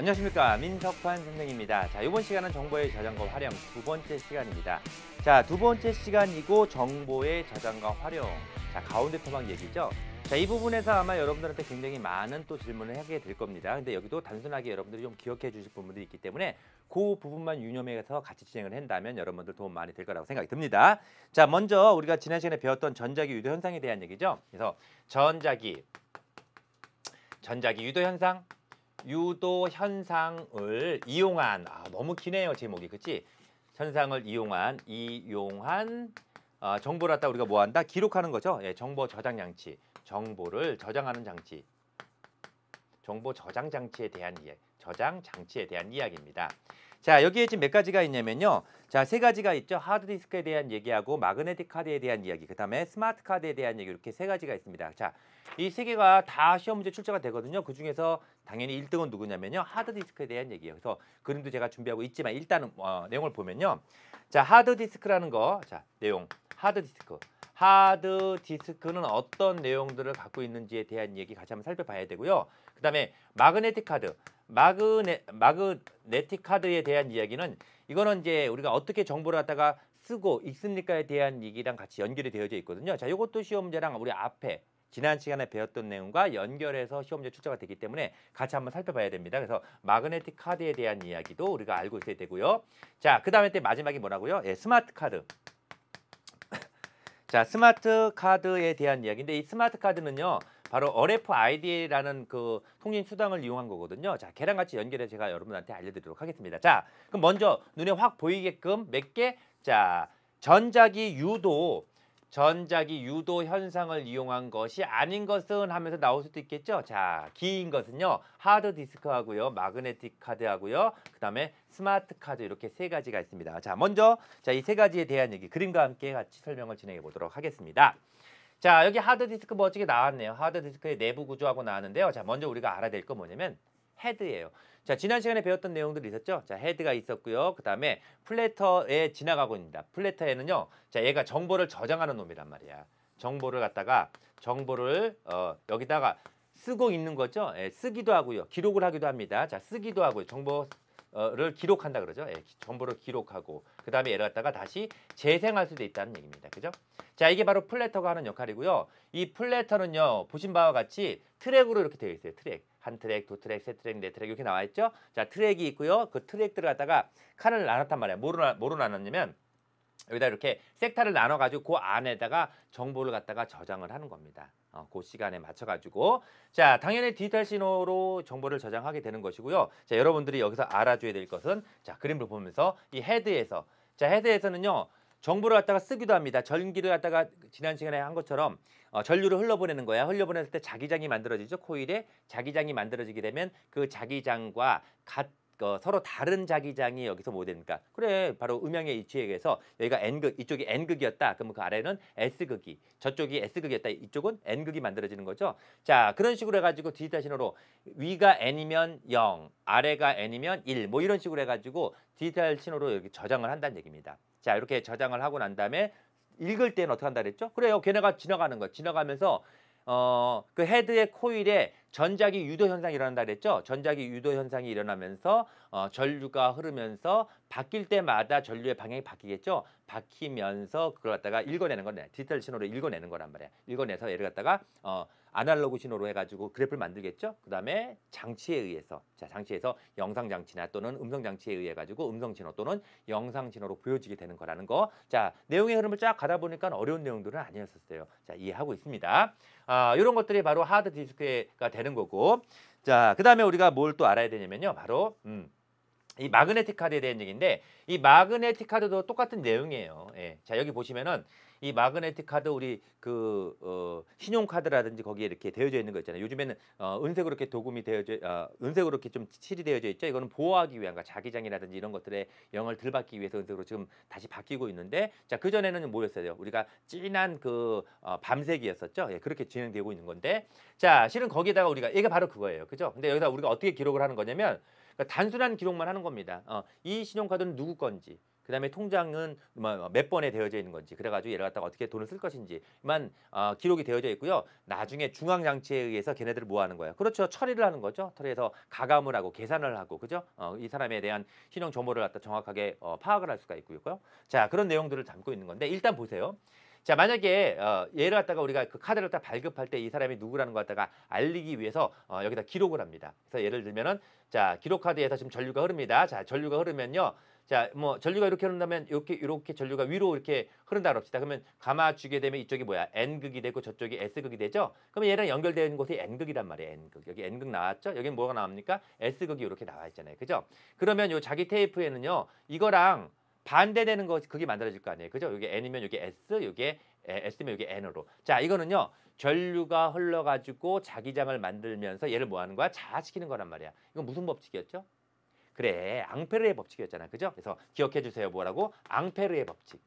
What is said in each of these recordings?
안녕하십니까 민석환 선생입니다. 자 이번 시간은 정보의 자전거 활용 두 번째 시간입니다. 자 두 번째 시간이고 정보의 자전거 활용 자 가운데 토막 얘기죠. 자 이 부분에서 아마 여러분들한테 굉장히 많은 또 질문을 하게 될 겁니다. 근데 여기도 단순하게 여러분들이 좀 기억해 주실 부분들이 있기 때문에 그 부분만 유념해서 같이 진행을 한다면 여러분들 도움 많이 될 거라고 생각이 듭니다. 자 먼저 우리가 지난 시간에 배웠던 전자기 유도 현상에 대한 얘기죠. 그래서 전자기 전자기 유도 현상 유도 현상을 이용한 아 너무 기네요 제목이 그치 현상을 이용한 이용한 아, 정보를 갖다 우리가 뭐한다 기록하는 거죠 예, 정보 저장 장치 정보를 저장하는 장치 정보 저장 장치에 대한 이해 저장 장치에 대한 이야기입니다 자 여기에 지금 몇 가지가 있냐면요 자 세 가지가 있죠 하드디스크에 대한 얘기하고 마그네틱 카드에 대한 이야기 그 다음에 스마트 카드에 대한 얘기 이렇게 세 가지가 있습니다 자 이 세 개가 다 시험 문제 출제가 되거든요 그 중에서 당연히 1등은 누구냐면요. 하드디스크에 대한 얘기예요. 그래서 그림도 제가 준비하고 있지만 일단은 어, 내용을 보면요. 자, 하드디스크라는 거. 자, 내용. 하드디스크. 하드디스크는 어떤 내용들을 갖고 있는지에 대한 얘기 같이 한번 살펴봐야 되고요. 그 다음에 마그네틱 카드. 마그네, 마그네틱 카드에 대한 이야기는 이거는 이제 우리가 어떻게 정보를 갖다가 쓰고 있습니까에 대한 얘기랑 같이 연결이 되어져 있거든요. 자, 이것도 시험 문제랑 우리 앞에 지난 시간에 배웠던 내용과 연결해서 시험 문 출제가 되기 때문에 같이 한번 살펴봐야 됩니다. 그래서 마그네틱 카드에 대한 이야기도 우리가 알고 있어야 되고요. 자, 그 다음에 때 마지막이 뭐라고요? 예, 스마트 카드. 자, 스마트 카드에 대한 이야기인데 이 스마트 카드는요. 바로 어레프 아이디라는 그 통신 수단을 이용한 거거든요. 자, 계랑 같이 연결해 제가 여러분한테 알려드리도록 하겠습니다. 자, 그럼 먼저 눈에 확 보이게끔 몇 개, 자, 전자기 유도 전작이 유도 현상을 이용한 것이 아닌 것은 하면서 나올 수도 있겠죠. 자, 기인 것은요. 하드 디스크하고요. 마그네틱 카드하고요. 그다음에 스마트 카드 이렇게 세 가지가 있습니다. 자, 먼저 자, 이 세 가지에 대한 얘기 그림과 함께 같이 설명을 진행해 보도록 하겠습니다. 자, 여기 하드 디스크 멋지게 나왔네요. 하드 디스크의 내부 구조하고 나왔는데요. 자, 먼저 우리가 알아야 될 건 뭐냐면 헤드예요. 자, 지난 시간에 배웠던 내용들이 있었죠? 자, 헤드가 있었고요. 그 다음에 플래터에 지나가고 있습니다. 플래터에는요, 자, 얘가 정보를 저장하는 놈이란 말이야. 정보를 갖다가 정보를 어, 여기다가 쓰고 있는 거죠. 예, 쓰기도 하고요. 기록을 하기도 합니다. 자, 쓰기도 하고요. 정보를 기록한다 그러죠. 예, 정보를 기록하고 그다음에 얘를 갖다가 다시 재생할 수도 있다는 얘기입니다. 그죠? 자, 이게 바로 플래터가 하는 역할이고요. 이 플래터는요. 보신 바와 같이 트랙으로 이렇게 되어 있어요. 트랙. 한 트랙, 두 트랙, 세 트랙, 네 트랙 이렇게 나와 있죠. 자 트랙이 있고요. 그 트랙들을 갖다가 칸을 나눴단 말이야. 뭐로, 뭐로 나눴냐면 여기다 이렇게 섹터를 나눠가지고 그 안에다가 정보를 갖다가 저장을 하는 겁니다. 어, 그 시간에 맞춰가지고 자 당연히 디지털 신호로 정보를 저장하게 되는 것이고요. 자 여러분들이 여기서 알아줘야 될 것은 자 그림을 보면서 이 헤드에서 자 헤드에서는요 정보를 갖다가 쓰기도 합니다. 전기를 갖다가 지난 시간에 한 것처럼 어, 전류를 흘러보내는 거야. 흘려보냈을 때 자기장이 만들어지죠. 코일에 자기장이 만들어지게 되면 그 자기장과 같은 어, 서로 다른 자기장이 여기서 뭐 됩니까? 그래 바로 음향의위치에게서 여기가 N극 이쪽이 N극이었다. 그러면 그 아래는 S극이 저쪽이 S극이었다. 이쪽은 N극이 만들어지는 거죠. 자 그런 식으로 해가지고 디지털 신호로 위가 N이면 0 아래가 N이면 1뭐 이런 식으로 해가지고 디지털 신호로 여기 저장을 한다는 얘기입니다. 자 이렇게 저장을 하고 난 다음에 읽을 때는 어떻게 한다 그랬죠? 그래요. 걔네가 지나가는 거 지나가면서 어, 그 헤드의 코일에 전자기 유도 현상이 일어난다 그랬죠. 전자기 유도 현상이 일어나면서 어, 전류가 흐르면서 바뀔 때마다 전류의 방향이 바뀌겠죠. 바뀌면서 그걸 갖다가 읽어내는 거네. 디지털 신호로 읽어내는 거란 말이야. 읽어내서 얘를 갖다가 어, 아날로그 신호로 해가지고 그래프를 만들겠죠. 그 다음에 장치에 의해서 자 장치에서 영상 장치나 또는 음성 장치에 의해 가지고 음성 신호 또는 영상 신호로 보여지게 되는 거라는 거. 자 내용의 흐름을 쫙 가다 보니까 어려운 내용들은 아니었었어요. 자 이해하고 있습니다. 아 이런 것들이 바로 하드 디스크가 되는 거고 자, 그 다음에 우리가 뭘 또 알아야 되냐면요. 바로 음, 이 마그네틱 카드에 대한 얘기인데 이 마그네틱 카드도 똑같은 내용이에요. 예. 자 여기 보시면은 이 마그네틱 카드 우리 그 어, 신용 카드라든지 거기에 이렇게 되어져 있는 거 있잖아요. 요즘에는 어, 은색으로 이렇게 도금이 되어져 어, 은색으로 이렇게 좀 칠이 되어져 있죠. 이거는 보호하기 위한가 자기장이라든지 이런 것들의 영을 들받기 위해서 은색으로 지금 다시 바뀌고 있는데 자그 전에는 뭐였어요? 우리가 진한 그 어, 밤색이었었죠. 예, 그렇게 진행되고 있는 건데 자 실은 거기에다가 우리가 이게 바로 그거예요, 그죠? 근데 여기다 우리가 어떻게 기록을 하는 거냐면 그러니까 단순한 기록만 하는 겁니다. 어, 이 신용카드는 누구 건지, 그 다음에 통장은 뭐, 뭐 몇 번에 되어져 있는 건지 그래가지고 얘를 갖다가 어떻게 돈을 쓸 것인지만 어, 기록이 되어져 있고요. 나중에 중앙장치에 의해서 걔네들을 모아하는 거예요. 그렇죠. 처리를 하는 거죠. 처리해서 가감을 하고 계산을 하고 그죠. 어, 이 사람에 대한 신용 정보를 갖다 정확하게 어, 파악을 할 수가 있고요. 자 그런 내용들을 담고 있는 건데 일단 보세요. 자 만약에 어, 얘를 갖다가 우리가 그 카드를 갖다 발급할 때 이 사람이 누구라는 걸 갖다가 알리기 위해서 어, 여기다 기록을 합니다. 그래서 예를 들면은 자 기록 카드에서 지금 전류가 흐릅니다. 자 전류가 흐르면요. 자, 뭐 전류가 이렇게 흐른다면 이렇게 이렇게 전류가 위로 이렇게 흐른다 그럽시다. 그러면 감아 주게 되면 이쪽이 뭐야? N극이 되고 저쪽이 S극이 되죠. 그러면 얘랑 연결되는 곳이 N극이란 말이에요. N극. 여기 N극 나왔죠? 여기 뭐가 나옵니까? S극이 이렇게 나와 있잖아요. 그죠? 그러면 요 자기 테이프에는요. 이거랑 반대되는 거 그게 만들어질 거 아니에요. 그죠? 여기 n이면 여기 s, 여기 s면 여기 n으로. 자, 이거는요. 전류가 흘러 가지고 자기장을 만들면서 얘를 뭐 하는 거야? 자아시키는 거란 말이야. 이건 무슨 법칙이었죠? 그래. 앙페르의 법칙이었잖아. 그죠? 그래서 기억해 주세요. 뭐라고? 앙페르의 법칙.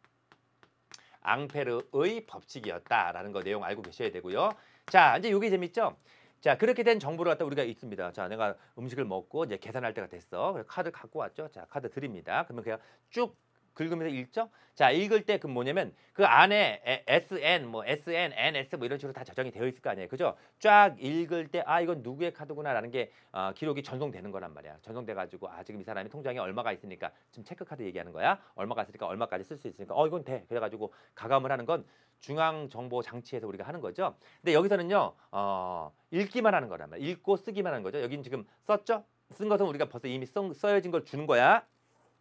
앙페르의 법칙이었다라는 거 내용 알고 계셔야 되고요. 자, 이제 이게 재밌죠? 자, 그렇게 된 정보를 갖다 우리가 있습니다. 자, 내가 음식을 먹고 이제 계산할 때가 됐어. 그래서 카드 갖고 왔죠. 자, 카드 드립니다. 그러면 그냥 쭉 긁으면서 읽죠? 자, 읽을 때 그 뭐냐면 그 안에 SN, 뭐 SN, NS 뭐 이런 식으로 다 저장이 되어 있을 거 아니에요. 그죠? 쫙 읽을 때 아, 이건 누구의 카드구나라는 게 어, 기록이 전송되는 거란 말이야. 전송돼 가지고 아, 지금 이 사람이 통장에 얼마가 있으니까 지금 체크 카드 얘기하는 거야. 얼마가 있으니까 얼마까지 쓸 수 있으니까 어, 이건 돼. 그래 가지고 가감을 하는 건 중앙 정보 장치에서 우리가 하는 거죠. 근데 여기서는요. 어, 읽기만 하는 거란 말이야. 읽고 쓰기만 하는 거죠. 여긴 지금 썼죠? 쓴 것은 우리가 벌써 이미 써, 써여진 걸 주는 거야.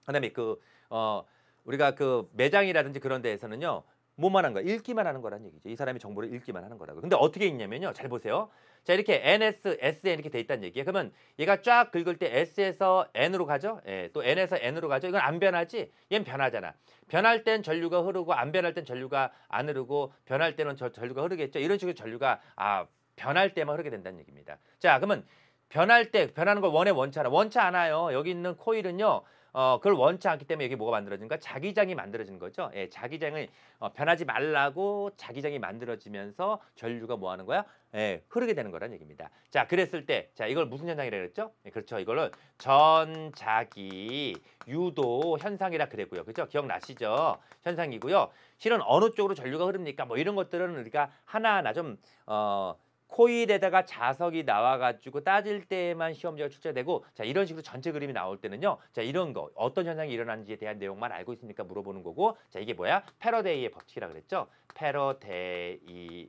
그다음에 그 어, 우리가 그 매장이라든지 그런 데에서는요. 뭐만 한 거야? 읽기만 하는 거란 얘기죠. 이 사람이 정보를 읽기만 하는 거라고. 근데 어떻게 읽냐면요. 잘 보세요. 자 이렇게 NS, SN 이렇게 돼 있다는 얘기예요. 그러면 얘가 쫙 긁을 때 S에서 N으로 가죠. 예, 또 N에서 N으로 가죠. 이건 안 변하지. 얘는 변하잖아. 변할 땐 전류가 흐르고 안 변할 땐 전류가 안 흐르고 변할 때는 저, 전류가 흐르겠죠. 이런 식으로 전류가 아 변할 때만 흐르게 된다는 얘기입니다. 자 그러면 변할 때 변하는 걸원에 원차나 치원치 않아요. 여기 있는 코일은요. 어, 그걸 원치 않기 때문에 여기 뭐가 만들어진가? 자기장이 만들어진 거죠. 예, 자기장을 어, 변하지 말라고 자기장이 만들어지면서 전류가 뭐 하는 거야? 예, 흐르게 되는 거란 얘기입니다. 자, 그랬을 때, 자, 이걸 무슨 현상이라 그랬죠? 예, 그렇죠. 이거를 전자기 유도 현상이라 그랬고요. 그죠? 기억나시죠? 현상이고요. 실은 어느 쪽으로 전류가 흐릅니까? 뭐 이런 것들은 우리가 하나하나 좀, 어, 코일에다가 자석이 나와가지고 따질 때만 에 시험지가 출제되고 자 이런 식으로 전체 그림이 나올 때는요 자 이런 거 어떤 현상이 일어난지에 대한 내용만 알고 있으니까 물어보는 거고 자 이게 뭐야 패러데이의 법칙이라 그랬죠 패러데이의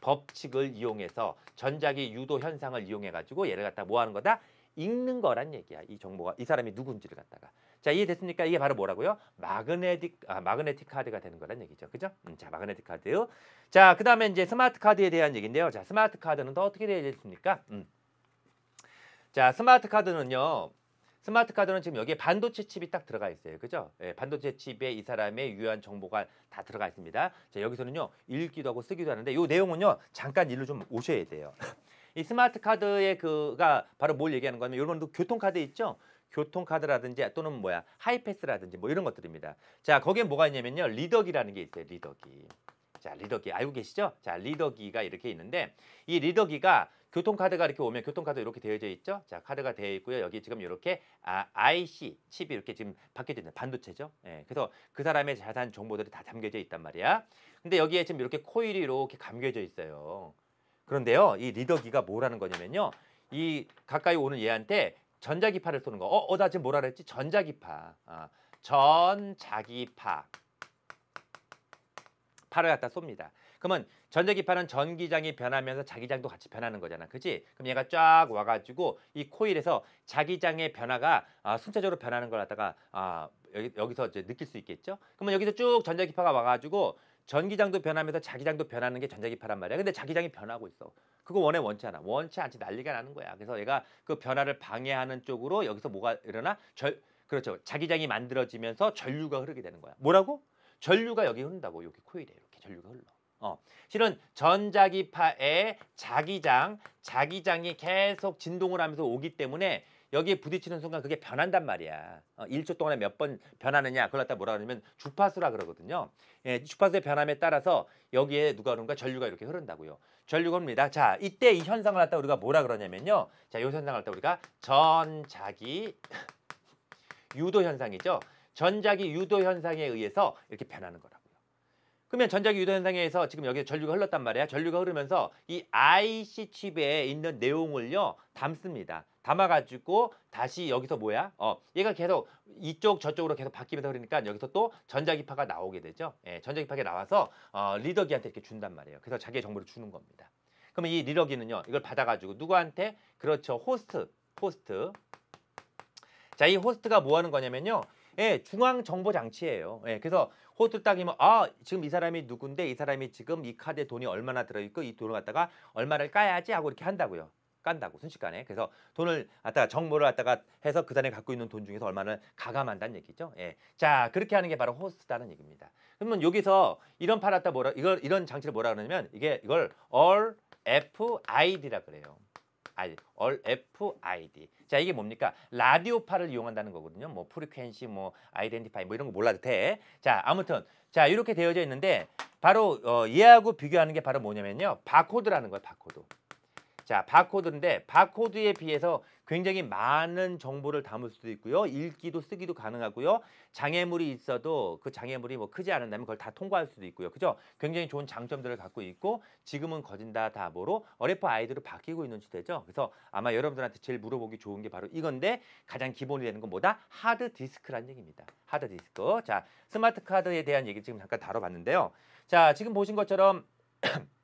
법칙을 이용해서 전자기 유도 현상을 이용해가지고 얘를 갖다 뭐 하는 거다 읽는 거란 얘기야 이 정보가 이 사람이 누군지를 갖다가 자, 이해됐습니까? 이게 바로 뭐라고요? 마그네틱 아, 마그네틱 카드가 되는 거란 얘기죠. 그죠? 음, 자, 마그네틱 카드. 자, 그다음에 이제 스마트 카드에 대한 얘기인데요. 자, 스마트 카드는 또 어떻게 되겠습니까? 음. 자, 스마트 카드는요. 스마트 카드는 지금 여기에 반도체 칩이 딱 들어가 있어요. 그죠? 예, 반도체 칩에 이 사람의 유효한 정보가 다 들어가 있습니다. 자, 여기서는요. 읽기도 하고 쓰기도 하는데 이 내용은요. 잠깐 일로 좀 오셔야 돼요. 이 스마트 카드의 그가 바로 뭘 얘기하는 거냐면 여러분도 교통카드 있죠? 교통카드라든지 또는 뭐야 하이패스라든지 뭐 이런 것들입니다. 자 거기에 뭐가 있냐면요 리더기라는 게 있어요 리더기. 자 리더기 알고 계시죠? 자 리더기가 이렇게 있는데 이 리더기가 교통카드가 이렇게 오면 교통카드 이렇게 되어져 있죠? 자 카드가 되어 있고요 여기 지금 이렇게 아, IC 칩이 이렇게 지금 바뀌어져 있는 반도체죠. 예, 그래서 그 사람의 자산 정보들이 다 담겨져 있단 말이야. 근데 여기에 지금 이렇게 코일이 이렇게 감겨져 있어요. 그런데요 이 리더기가 뭐라는 거냐면요 이 가까이 오는 얘한테 전자기파를 쏘는 거. 어, 어, 나 지금 뭐라 그랬지? 전자기파. 아, 전자기파. 파를 갖다 쏩니다. 그러면 전자기파는 전기장이 변하면서 자기장도 같이 변하는 거잖아. 그지 그럼 얘가 쫙 와가지고 이 코일에서 자기장의 변화가 아, 순차적으로 변하는 걸 갖다가 아, 여기, 여기서 이제 느낄 수 있겠죠? 그러면 여기서 쭉 전자기파가 와가지고 전기장도 변하면서 자기장도 변하는 게 전자기파란 말이야. 근데 자기장이 변하고 있어. 그거 원해 원치 않아. 원치 않지 난리가 나는 거야. 그래서 얘가 그 변화를 방해하는 쪽으로 여기서 뭐가 일어나? 절 그렇죠. 자기장이 만들어지면서 전류가 흐르게 되는 거야. 뭐라고? 전류가 여기 흐른다고. 여기 코일에 이렇게 전류가 흘러. 어. 실은 전자기파의 자기장, 자기장이 계속 진동을 하면서 오기 때문에 여기에 부딪히는 순간 그게 변한단 말이야. 어, 1초 동안에 몇 번 변하느냐 그걸 갖다 뭐라 그러냐면 주파수라 그러거든요. 예, 주파수의 변함에 따라서 여기에 누가 오는가 전류가 이렇게 흐른다고요. 전류가 옵니다. 자, 이때 이 현상을 갖다 우리가 뭐라 그러냐면요. 자, 이 현상을 갖다 우리가 전자기 유도 현상이죠. 전자기 유도 현상에 의해서 이렇게 변하는 거라. 그러면 전자기 유도 현상에서 지금 여기서 전류가 흘렀단 말이야. 전류가 흐르면서 이 IC 칩에 있는 내용을요 담습니다. 담아가지고 다시 여기서 뭐야? 어, 얘가 계속 이쪽 저쪽으로 계속 바뀌면서 흐르니까 여기서 또 전자기파가 나오게 되죠. 예, 전자기파가 나와서 어, 리더기한테 이렇게 준단 말이에요. 그래서 자기의 정보를 주는 겁니다. 그러면 이 리더기는요 이걸 받아가지고 누구한테? 그렇죠. 호스트, 호스트. 자, 이 호스트가 뭐 하는 거냐면요. 예, 중앙 정보 장치예요. 예, 그래서 호들딱이면 아 지금 이 사람이 누군데 이 사람이 지금 이 카드에 돈이 얼마나 들어있고 이 돈을 갖다가 얼마를 까야지 하고 이렇게 한다고요. 깐다고 순식간에 그래서 돈을 갖다가 정보를 갖다가 해서 그사에 갖고 있는 돈 중에서 얼마를 가감한다는 얘기죠. 예. 자 그렇게 하는 게 바로 호스트라는 얘기입니다. 그러면 여기서 이런 팔았다 뭐라 이걸 이런 장치를 뭐라 그러냐면 이게 이걸 all FID라 그래요. all FID 자 이게 뭡니까? 라디오파를 이용한다는 거거든요. 뭐 프리퀀시, 뭐 아이덴티파이 뭐 이런 거 몰라도 돼. 자 아무튼 자 이렇게 되어져 있는데 바로 어, 얘하고 비교하는 게 바로 뭐냐면요. 바코드라는 거예요. 바코드. 자, 바코드인데 바코드에 비해서 굉장히 많은 정보를 담을 수도 있고요. 읽기도 쓰기도 가능하고요. 장애물이 있어도 그 장애물이 뭐 크지 않은다면 그걸 다 통과할 수도 있고요. 그죠? 굉장히 좋은 장점들을 갖고 있고 지금은 거진다 다뭐로 어레퍼 아이들로 바뀌고 있는 시대죠. 그래서 아마 여러분들한테 제일 물어보기 좋은 게 바로 이건데 가장 기본이 되는 건 뭐다? 하드 디스크란 얘기입니다. 하드 디스크. 자, 스마트 카드에 대한 얘기 지금 잠깐 다뤄봤는데요. 자, 지금 보신 것처럼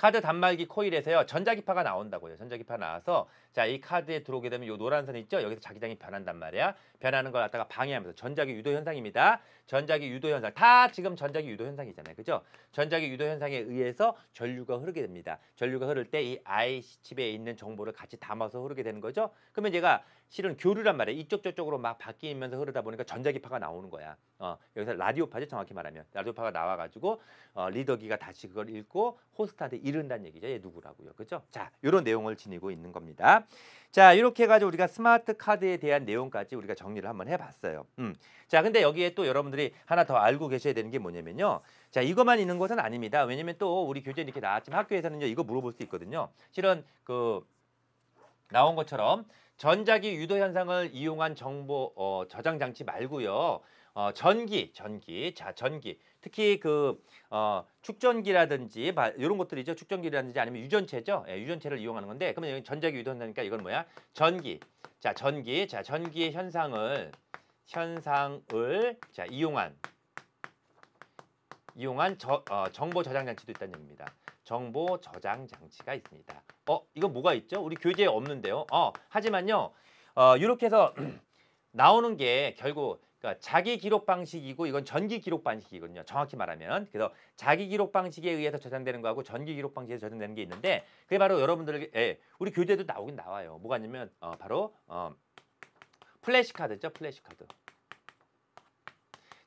카드 단말기 코일에서요 전자기파가 나온다고요. 전자기파 나와서 자 이 카드에 들어오게 되면 요 노란 선 있죠? 여기서 자기장이 변한단 말이야. 변하는 걸 갖다가 방해하면서 전자기 유도 현상입니다. 전자기 유도 현상 다 지금 전자기 유도 현상이잖아요. 그죠? 전자기 유도 현상에 의해서 전류가 흐르게 됩니다. 전류가 흐를 때 이 IC 칩에 있는 정보를 같이 담아서 흐르게 되는 거죠. 그러면 얘가 실은 교류란 말이에요. 이쪽 저쪽으로 막 바뀌면서 흐르다 보니까 전자기파가 나오는 거야. 어, 여기서 라디오파죠 정확히 말하면. 라디오파가 나와가지고 어, 리더기가 다시 그걸 읽고 호스트한테 이른다는 얘기죠. 얘 누구라고요. 그죠? 자, 요런 내용을 지니고 있는 겁니다. 자 이렇게 해가지고 우리가 스마트 카드에 대한 내용까지 우리가 정리를 한번 해봤어요. 음. 자 근데 여기에 또 여러분들이 하나 더 알고 계셔야 되는 게 뭐냐면요. 자 이것만 있는 것은 아닙니다. 왜냐면 또 우리 교재 이렇게 나왔지만 학교에서는 이거 물어볼 수 있거든요. 실은 그 나온 것처럼 전자기 유도 현상을 이용한 정보 어, 저장 장치 말고요. 어, 전기, 전기, 자 전기. 특히 그 어, 축전기라든지 바, 이런 것들이죠. 축전기라든지 아니면 유전체죠. 예, 유전체를 이용하는 건데 그러면 여기 전자기 유도한다니까 이건 뭐야? 전기. 자 전기, 자 전기의 현상을 현상을 자 이용한 이용한 저, 어, 정보 저장 장치도 있다는 얘기입니다. 정보 저장 장치가 있습니다. 어, 이거 뭐가 있죠? 우리 교재에 없는데요. 어, 하지만요. 어, 이렇게 해서 나오는 게 결국 그러니까 자기 기록 방식이고 이건 전기 기록 방식이거든요. 정확히 말하면. 그래서 자기 기록 방식에 의해서 저장되는 거하고 전기 기록 방식에 서 저장되는 게 있는데 그게 바로 여러분들에게 예, 우리 교재도 나오긴 나와요. 뭐가 있냐면 어, 바로 어, 플래시 카드죠. 플래시 카드.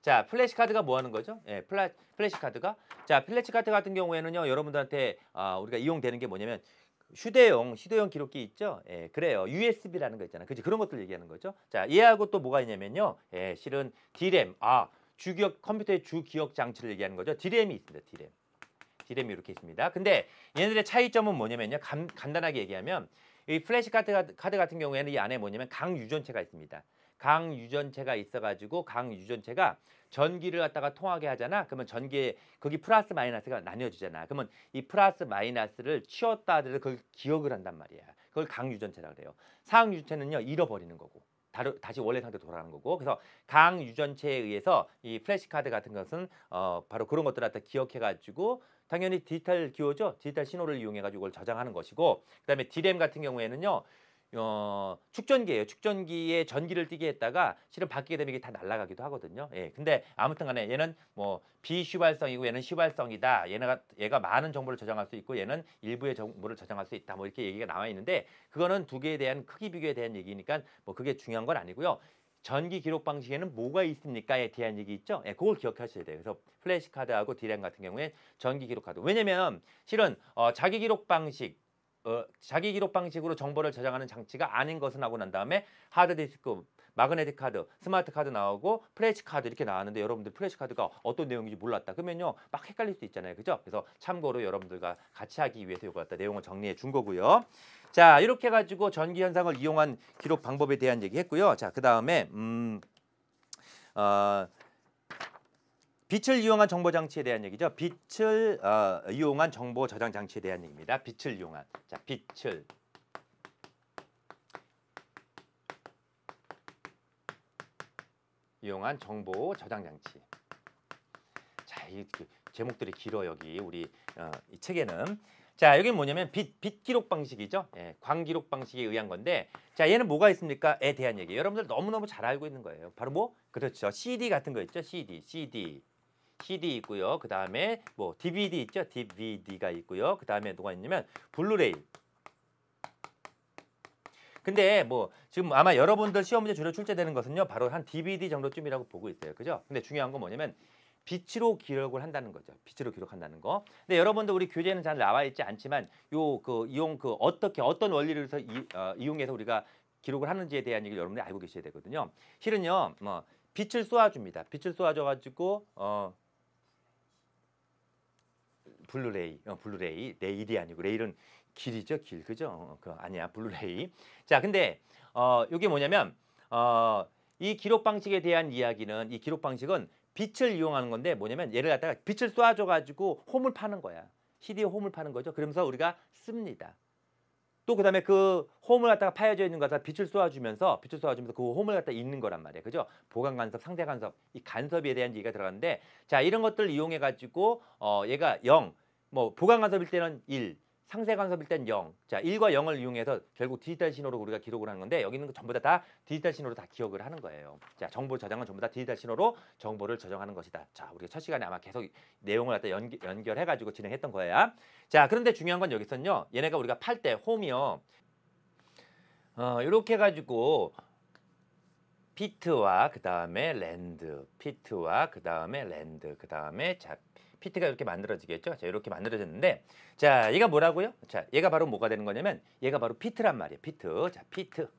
자, 플래시 카드가 뭐 하는 거죠? 예, 플라, 플래시 카드가 자, 플래시 카드 같은 경우에는요. 여러분들한테 어, 우리가 이용되는 게 뭐냐면 휴대용 휴대용 기록기 있죠? 예, 그래요. USB라는 거있잖아 그지 그런 것들 얘기하는 거죠. 자, 얘하고 또 뭐가 있냐면요. 예, 실은 D램. 아, 주기억 컴퓨터의 주기억 장치를 얘기하는 거죠. D램이 있습니다. D램. D램이 이렇게 있습니다. 근데 얘네들의 차이점은 뭐냐면요. 감, 간단하게 얘기하면 이 플래시 카드 같은 경우에는 이 안에 뭐냐면 강 유전체가 있습니다. 강 유전체가 있어가지고 강 유전체가 전기를 갖다가 통하게 하잖아. 그러면 전기에 거기 플러스 마이너스가 나뉘어지잖아. 그러면 이 플러스 마이너스를 치웠다 하 그걸 기억을 한단 말이야. 그걸 강 유전체라 그래요. 상항 유전체는요 잃어버리는 거고. 다루, 다시 원래 상태 돌아가는 거고 그래서 강 유전체에 의해서 이 플래시 카드 같은 것은 어, 바로 그런 것들 갖다 기억해 가지고 당연히 디지털 기호죠 디지털 신호를 이용해 가지고 그걸 저장하는 것이고 그다음에 디램 같은 경우에는요 어, 축전기예요. 축전기에 전기를 띄게 했다가 실은 바뀌게 되면 이게 다 날아가기도 하거든요. 예. 근데 아무튼 간에 얘는 뭐 비슈발성이고 얘는 슈발성이다. 얘가 네 얘가 많은 정보를 저장할 수 있고 얘는 일부의 정보를 저장할 수 있다. 뭐 이렇게 얘기가 나와 있는데 그거는 두 개에 대한 크기 비교에 대한 얘기니까 뭐 그게 중요한 건 아니고요. 전기 기록 방식에는 뭐가 있습니까에 대한 얘기 있죠. 예, 그걸 기억하셔야 돼요. 그래서 플래시 카드하고 디램 같은 경우에 전기 기록 카드. 왜냐면 실은 어, 자기 기록 방식 어, 자기 기록 방식으로 정보를 저장하는 장치가 아닌 것은 하고 난 다음에 하드디스크, 마그네틱 카드, 스마트 카드 나오고 플래시 카드 이렇게 나왔는데 여러분들 플래시 카드가 어떤 내용인지 몰랐다. 그러면요. 막 헷갈릴 수 있잖아요. 그죠? 그래서 참고로 여러분들과 같이 하기 위해서 요거 갖다 내용을 정리해 준 거고요. 자, 이렇게 가지고 전기 현상을 이용한 기록 방법에 대한 얘기 했고요. 자, 그다음에 음 어, 빛을 이용한 정보 장치에 대한 얘기죠. 빛을 어, 이용한 정보 저장 장치에 대한 얘기입니다. 빛을 이용한 자 빛을 이용한 정보 저장 장치. 자, 이 그 제목들이 길어 여기 우리 어, 이 책에는 자, 여기 뭐냐면 빛, 빛 기록 방식이죠. 예, 광 기록 방식에 의한 건데 자, 얘는 뭐가 있습니까?에 대한 얘기. 여러분들 너무너무 잘 알고 있는 거예요. 바로 뭐? 그렇죠. CD 같은 거 있죠. CD, CD. 키디 있고요. 그 다음에 뭐 DVD 있죠. DVD가 있고요. 그 다음에 누가 있냐면 블루레이. 근데 뭐 지금 아마 여러분들 시험 문제 주로 출제되는 것은요. 바로 한 DVD 정도쯤이라고 보고 있어요. 그죠? 근데 중요한 건 뭐냐면 빛으로 기록을 한다는 거죠. 빛으로 기록한다는 거. 근데 여러분들 우리 교재는 잘 나와 있지 않지만 요 그 이용 그 어떻게 어떤 원리를 서 이, 어, 이용해서 우리가 기록을 하는지에 대한 얘기를 여러분들이 알고 계셔야 되거든요. 실은요. 뭐 빛을 쏘아줍니다. 빛을 쏘아줘가지고 어, 블루레이, 어, 블루레이, 레일이 아니고 레일은 길이죠, 길, 그죠? 어, 그 아니야, 블루레이. 자, 근데 어, 이게 뭐냐면 어, 이 기록 방식에 대한 이야기는 이 기록 방식은 빛을 이용하는 건데 뭐냐면 얘를 갖다가 빛을 쏴줘 가지고 홈을 파는 거야. CD에 홈을 파는 거죠. 그러면서 우리가 씁니다. 또 그다음에 그 홈을 갖다가 파여져 있는 거 갖다 빛을 쏘아주면서 빛을 쏘아주면서 그 홈을 갖다 있는 거란 말이에요, 그죠? 보강 간섭, 상대 간섭, 이 간섭에 대한 얘기가 들어갔는데 자 이런 것들 이용해 가지고 어 얘가 영뭐 보강 간섭일 때는 1, 상세 간섭일 때는 0. 자, 1과 0을 이용해서 결국 디지털 신호로 우리가 기록을 하는 건데 여기 있는 전부 다, 다 디지털 신호로 다 기억을 하는 거예요. 자, 정보 저장은 전부 다 디지털 신호로 정보를 저장하는 것이다. 자, 우리가 첫 시간에 아마 계속 내용을 갖다 연, 연결해 가지고 진행했던 거예요 자, 그런데 중요한 건 여기서는요. 얘네가 우리가 팔 때 홈이요. 어, 이렇게 해 가지고 피트와 그다음에 랜드, 피트와 그다음에 랜드, 그다음에 자 피트가 이렇게 만들어지겠죠. 자, 이렇게 만들어졌는데 자, 얘가 뭐라고요? 자, 얘가 바로 뭐가 되는 거냐면 얘가 바로 피트란 말이에요. 피트. 자, 피트.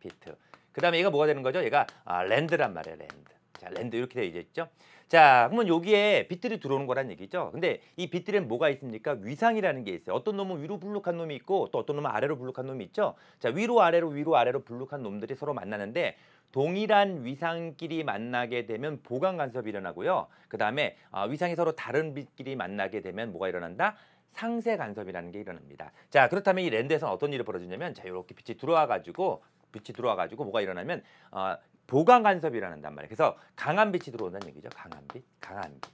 피트. 그다음에 얘가 뭐가 되는 거죠? 얘가 아, 랜드란 말이에요. 랜드. 자, 랜드 이렇게 되어 있죠. 자, 그러면 여기에 빛들이 들어오는 거란 얘기죠. 근데 이 빛들엔 뭐가 있습니까? 위상이라는 게 있어요. 어떤 놈은 위로 불룩한 놈이 있고 또 어떤 놈은 아래로 불룩한 놈이 있죠. 자, 위로 아래로 위로 아래로 불룩한 놈들이 서로 만나는데 동일한 위상끼리 만나게 되면 보강 간섭이 일어나고요. 그 다음에 아, 위상이 서로 다른 빛끼리 만나게 되면 뭐가 일어난다? 상세 간섭이라는 게 일어납니다. 자 그렇다면 이 랜드에서는 어떤 일이 벌어지냐면 자 이렇게 빛이 들어와 가지고 빛이 들어와 가지고 뭐가 일어나면 어, 아, 보강 간섭이 일어난단 말이에요. 그래서 강한 빛이 들어온다는 얘기죠. 강한 빛, 강한 빛.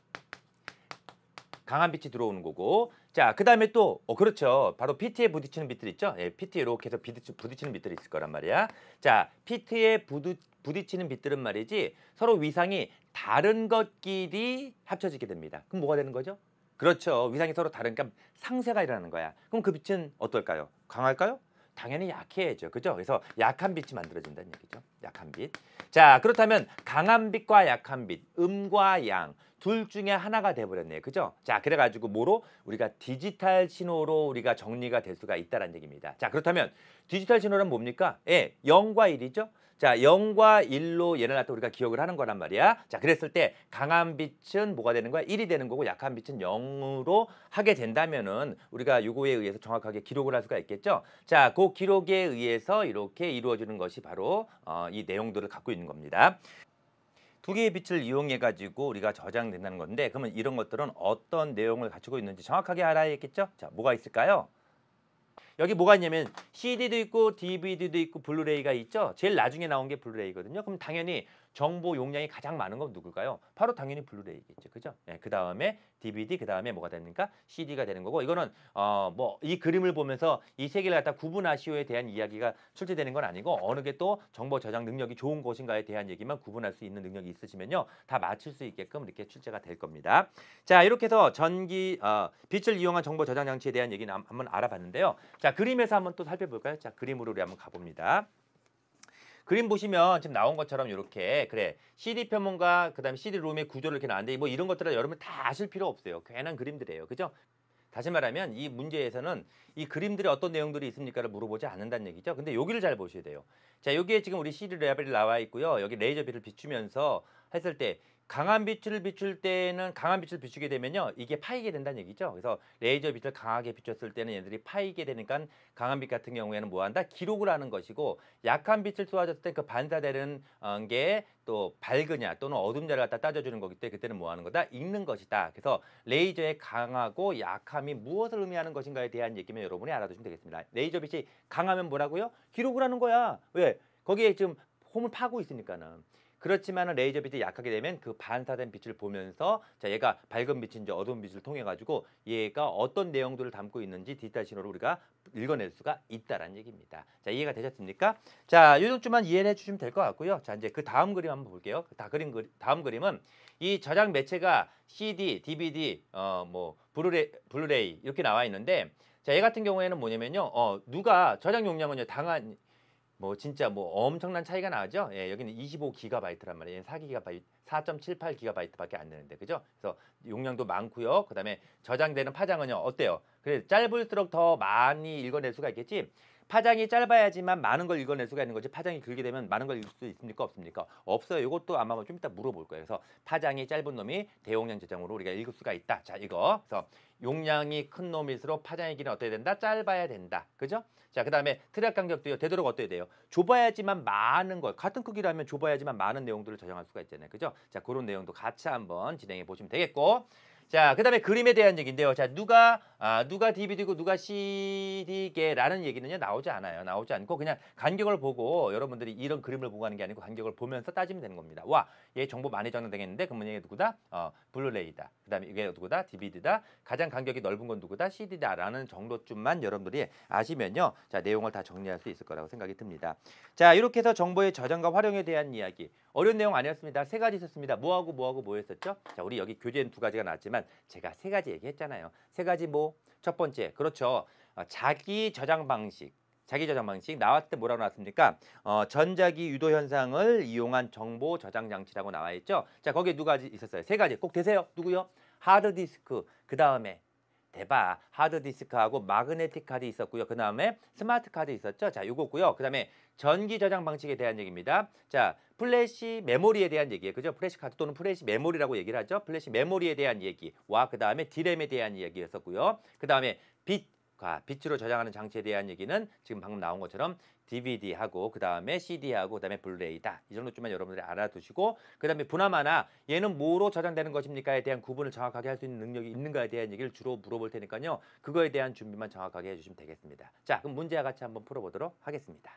강한 빛이 들어오는 거고 자 그다음에 또 어, 그렇죠 바로 피트에 부딪히는 빛들 있죠 예, 피트에 이렇게 해서 부딪히는 빛들이 있을 거란 말이야 자 피트에 부딪 부딪히는 빛들은 말이지 서로 위상이 다른 것끼리 합쳐지게 됩니다. 그럼 뭐가 되는 거죠? 그렇죠. 위상이 서로 다르니까 그러니까 상세가 일어나는 거야. 그럼 그 빛은 어떨까요? 강할까요? 당연히 약해져죠 그죠? 그래서 약한 빛이 만들어진다는 얘기죠. 약한 빛. 자, 그렇다면 강한 빛과 약한 빛, 음과 양, 둘 중에 하나가 돼버렸네요. 그죠? 자, 그래가지고 뭐로 우리가 디지털 신호로 우리가 정리가 될 수가 있다는 얘기입니다. 자, 그렇다면 디지털 신호란 뭡니까? 예, 0과 1이죠. 자, 0과 1로 예를 갖다 우리가 기억을 하는 거란 말이야. 자, 그랬을 때 강한 빛은 뭐가 되는 거야? 1이 되는 거고 약한 빛은 0으로 하게 된다면은 우리가 요거에 의해서 정확하게 기록을 할 수가 있겠죠. 자, 그 기록에 의해서 이렇게 이루어지는 것이 바로 어, 이 내용들을 갖고 있는 겁니다. 두 개의 빛을 이용해 가지고 우리가 저장된다는 건데 그러면 이런 것들은 어떤 내용을 갖추고 있는지 정확하게 알아야겠죠? 자, 뭐가 있을까요? 여기 뭐가 있냐면 CD도 있고 DVD도 있고 블루레이가 있죠. 제일 나중에 나온 게 블루레이거든요. 그럼 당연히 정보 용량이 가장 많은 건 누굴까요? 바로 당연히 블루레이겠죠. 그죠? 예, 그 다음에 DVD, 그 다음에 뭐가 됩니까? CD가 되는 거고, 이거는, 어, 뭐, 이 그림을 보면서 이 세 개를 갖다 구분하시오에 대한 이야기가 출제되는 건 아니고, 어느 게 또 정보 저장 능력이 좋은 것인가에 대한 얘기만 구분할 수 있는 능력이 있으시면요. 다 맞출 수 있게끔 이렇게 출제가 될 겁니다. 자, 이렇게 해서 전기, 어, 빛을 이용한 정보 저장 장치에 대한 얘기는 한번 알아봤는데요. 자, 그림에서 한번 또 살펴볼까요? 자, 그림으로 우리 한번 가봅니다. 그림 보시면 지금 나온 것처럼 이렇게 그래 CD 편문과 그다음에 CD 롬의 구조를 이렇게 나왔는데 뭐 이런 것들은 여러분 다 아실 필요 없어요. 괜한 그림들이에요. 그죠? 다시 말하면 이 문제에서는 이 그림들이 어떤 내용들이 있습니까를 물어보지 않는다는 얘기죠. 근데 여기를 잘 보셔야 돼요. 자, 여기에 지금 우리 CD 레벨이 나와 있고요. 여기 레이저비를 비추면서 했을 때 강한 빛을 비출 때는 강한 빛을 비추게 되면요 이게 파이게 된다는 얘기죠 그래서 레이저 빛을 강하게 비췄을 때는 얘들이 파이게 되니까 강한 빛 같은 경우에는 뭐한다 기록을 하는 것이고 약한 빛을 쏘아줬을 때 그 반사되는 어, 게또 밝으냐 또는 어둠자를 갖다 따져주는 거기 때문에 그때는 뭐 하는 거다 읽는 것이다 그래서 레이저의 강하고 약함이 무엇을 의미하는 것인가에 대한 얘기면 여러분이 알아두시면 되겠습니다 레이저 빛이 강하면 뭐라고요 기록을 하는 거야 왜 거기에 지금 홈을 파고 있으니까는 그렇지만 레이저 빛이 약하게 되면 그 반사된 빛을 보면서 자 얘가 밝은 빛인지 어두운 빛을 통해 가지고 얘가 어떤 내용들을 담고 있는지 디지털 신호를 우리가 읽어낼 수가 있다라는 얘기입니다. 자 이해가 되셨습니까? 자 요정도만 이해를 해주시면 될 것 같고요. 자 이제 그 다음 그림 한번 볼게요. 그 다 그림 다음 그림은 이 저장 매체가 CD, DVD, 어뭐 블루레이, 블루레이 이렇게 나와 있는데 자, 얘 같은 경우에는 뭐냐면요. 어, 누가 저장 용량은요. 당한 뭐 진짜 뭐 엄청난 차이가 나죠. 예, 여기는 25기가바이트란 말이에요. 4기가바이트, 4.78기가바이트밖에 안 되는데 그죠? 그래서 용량도 많고요. 그다음에 저장되는 파장은요. 어때요? 그래 짧을수록 더 많이 읽어낼 수가 있겠지. 파장이 짧아야지만 많은 걸 읽어낼 수가 있는 거지 파장이 길게 되면 많은 걸 읽을 수 있습니까 없습니까 없어요 이것도 아마 좀 이따 물어볼 거예요 그래서 파장이 짧은 놈이 대용량 제정으로 우리가 읽을 수가 있다 자 이거 그래서 용량이 큰 놈일수록 파장의 길이는 어떻게 된다 짧아야 된다 그죠 자 그다음에 트랙 간격도요 되도록 어떻게 돼요 좁아야지만 많은 걸 같은 크기라면 좁아야지만 많은 내용들을 저장할 수가 있잖아요 그죠 자 그런 내용도 같이 한번 진행해 보시면 되겠고 자, 그 다음에 그림에 대한 얘기인데요. 자, 누가, 아, 누가 DVD고 누가 c d 게라는 얘기는요, 나오지 않아요. 나오지 않고 그냥 간격을 보고 여러분들이 이런 그림을 보고 하는 게 아니고 간격을 보면서 따지면 되는 겁니다. 와, 얘 정보 많이 전달되겠는데, 그러면 얘 누구다? 어, 블루레이다. 그 다음에 이게 누구다? DVD다. 가장 간격이 넓은 건 누구다? CD다라는 정도쯤만 여러분들이 아시면요. 자, 내용을 다 정리할 수 있을 거라고 생각이 듭니다. 자, 이렇게 해서 정보의 저장과 활용에 대한 이야기. 어려운 내용 아니었습니다. 세 가지 있었습니다. 뭐하고 뭐하고 뭐였었죠 자, 우리 여기 교재엔 두 가지가 나왔지만 있지 제가 세 가지 얘기했잖아요. 세 가지 뭐 첫 번째 그렇죠. 어, 자기 저장 방식 자기 저장 방식 나왔을 때 뭐라고 나왔습니까? 어, 전자기 유도 현상을 이용한 정보 저장 장치라고 나와 있죠. 자 거기에 누가 있었어요? 세 가지 꼭 되세요. 누구요? 하드디스크 그 다음에 대박 하드 디스크하고 마그네틱 카드 있었고요. 그 다음에 스마트 카드 있었죠. 자, 요거고요. 그 다음에 전기 저장 방식에 대한 얘기입니다. 자, 플래시 메모리에 대한 얘기예요. 그죠? 플래시 카드 또는 플래시 메모리라고 얘기를 하죠. 플래시 메모리에 대한 얘기와 그 다음에 디램에 대한 얘기였었고요. 그 다음에 빛 아, 빛으로 저장하는 장치에 대한 얘기는 지금 방금 나온 것처럼 DVD하고 그 다음에 CD하고 그 다음에 블레이다 이 정도쯤만 여러분들이 알아두시고 그 다음에 보나마나 얘는 뭐로 저장되는 것입니까에 대한 구분을 정확하게 할 수 있는 능력이 있는가에 대한 얘기를 주로 물어볼 테니까요 그거에 대한 준비만 정확하게 해주시면 되겠습니다 자 그럼 문제와 같이 한번 풀어보도록 하겠습니다